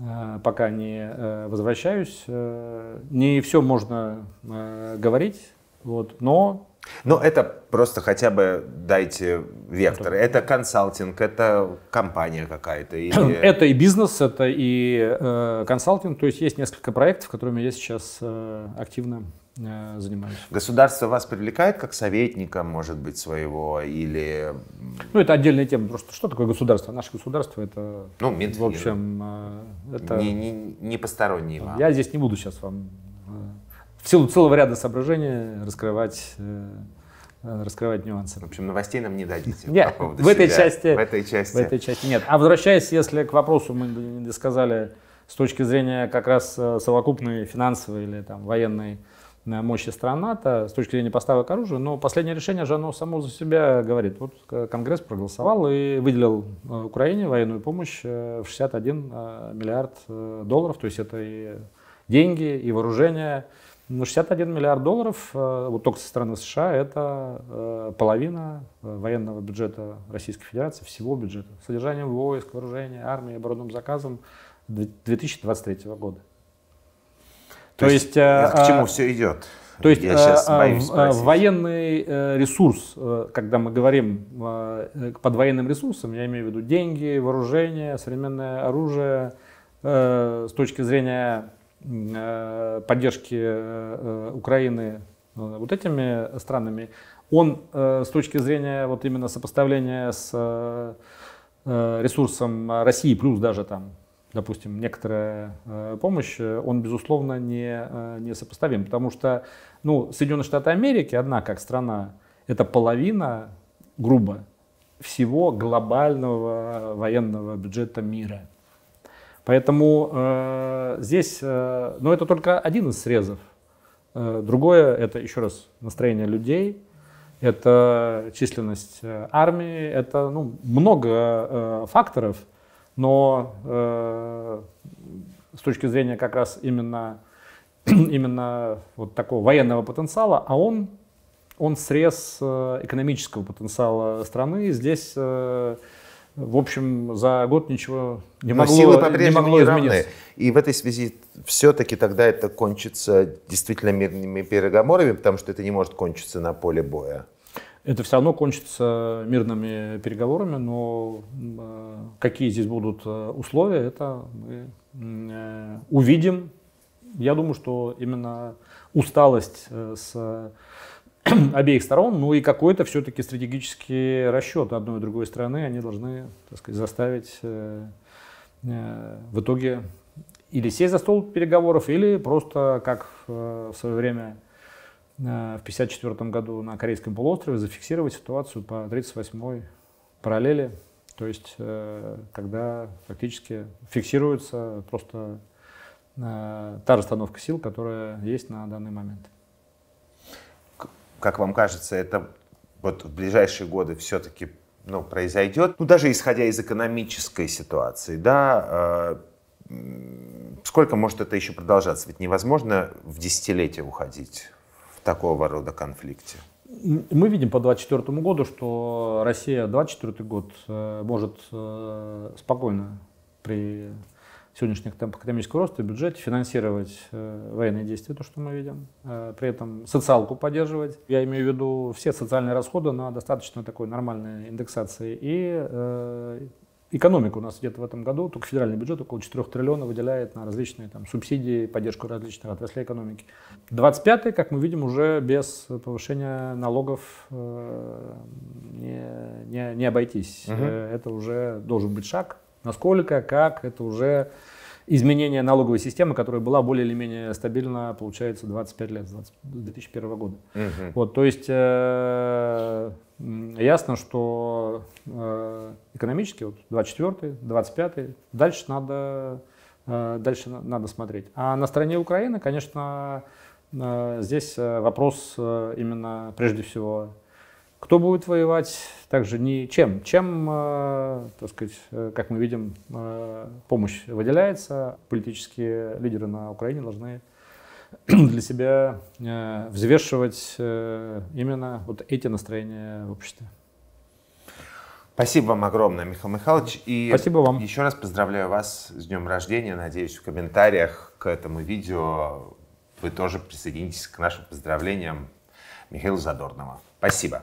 э, пока не возвращаюсь. Не все можно говорить, вот, но Но это просто хотя бы дайте вектор. Это, это консалтинг, это компания какая-то. Или... Это и бизнес, это и э, консалтинг. То есть есть несколько проектов, которыми я сейчас э, активно Э, занимаюсь. Государство вас привлекает как советника, может быть, своего или... Ну, это отдельная тема. Просто что такое государство? Наше государство — это... Ну, Минфин. В общем, э, это... Не, не, не посторонний вам. Я здесь не буду сейчас вам э, в силу целого ряда соображений раскрывать раскрывать нюансы. В общем, новостей нам не дадите. Нет, по в этой, себя. части, в этой части. В этой части нет. А возвращаясь, если к вопросу мы сказали с точки зрения как раз совокупной финансовой или там военной мощи стран НАТО с точки зрения поставок оружия, но последнее решение же оно само за себя говорит. Вот э, Конгресс проголосовал и выделил э, Украине военную помощь э, в 61 миллиард долларов, то есть это и деньги, и вооружение. Но 61 миллиард долларов, вот только со стороны США, это половина военного бюджета Российской Федерации, всего бюджета. Содержанием войск, вооружения, армии, оборонным заказом 2023 года. То, то есть, есть э, э, к чему э, все идет? То есть я сейчас боюсь военный ресурс, когда мы говорим под военным ресурсом, я имею в виду деньги, вооружение, современное оружие, с точки зрения поддержки Украины вот этими странами, он с точки зрения вот именно сопоставления с ресурсом России, плюс даже там допустим, некоторая э, помощь, э, он, безусловно, не, э, не сопоставим. Потому что ну, Соединенные Штаты Америки, одна как страна, это половина, грубо, всего глобального военного бюджета мира. Поэтому э, здесь, э, ну это только один из срезов. Э, другое это еще раз настроение людей, это численность армии, это ну, много э, факторов, но э, с точки зрения как раз именно, именно вот такого военного потенциала, а он, он срез э, экономического потенциала страны. Здесь, э, в общем, за год ничего не могло, Но силы не могло не измениться. И в этой связи все-таки тогда это кончится действительно мирными переговорами, потому что это не может кончиться на поле боя это все равно кончится мирными переговорами, но э, какие здесь будут э, условия, это мы э, увидим. Я думаю, что именно усталость с обеих сторон, ну и какой-то все-таки стратегический расчет одной и другой стороны, они должны, так сказать, заставить в итоге или сесть за стол переговоров, или просто, как в свое время Э, в 1954 году на Корейском полуострове зафиксировать ситуацию по 38-й параллели, то есть тогда э, фактически фиксируется просто э, та расстановка сил, которая есть на данный момент. Как вам кажется, это вот в ближайшие годы все-таки ну, произойдет? Ну, даже исходя из экономической ситуации, да, сколько может это еще продолжаться? Ведь невозможно в десятилетие уходить такого рода конфликте? Мы видим по 2024 году, что Россия 2024 год э, может э, спокойно при сегодняшних темпах экономического роста и бюджете финансировать э, военные действия, то, что мы видим, при этом социалку поддерживать. Я имею в виду все социальные расходы на достаточно такой нормальной индексации и экономика у нас где-то в этом году, только федеральный бюджет около 4 триллиона выделяет на различные там, субсидии, поддержку различных отраслей экономики. 25-й, как мы видим, уже без повышения налогов э, не, не, не обойтись. Угу. Это уже должен быть шаг. Насколько, как, это уже изменение налоговой системы, которая была более или менее стабильна, получается, 25 лет, с 2001 года. Угу. Вот, то есть э, ясно, что э, экономически вот, 24 25 дальше надо, э, дальше надо смотреть. А на стороне Украины, конечно, э, здесь э, вопрос э, именно прежде всего кто будет воевать, также не чем. Чем, э, так сказать, э, как мы видим, э, помощь выделяется. Политические лидеры на Украине должны для себя э, взвешивать именно вот эти настроения в обществе. Спасибо вам огромное, Михаил Михайлович. И Спасибо вам. Еще раз поздравляю вас с днем рождения. Надеюсь, в комментариях к этому видео вы тоже присоединитесь к нашим поздравлениям Михаила Задорнова. Спасибо.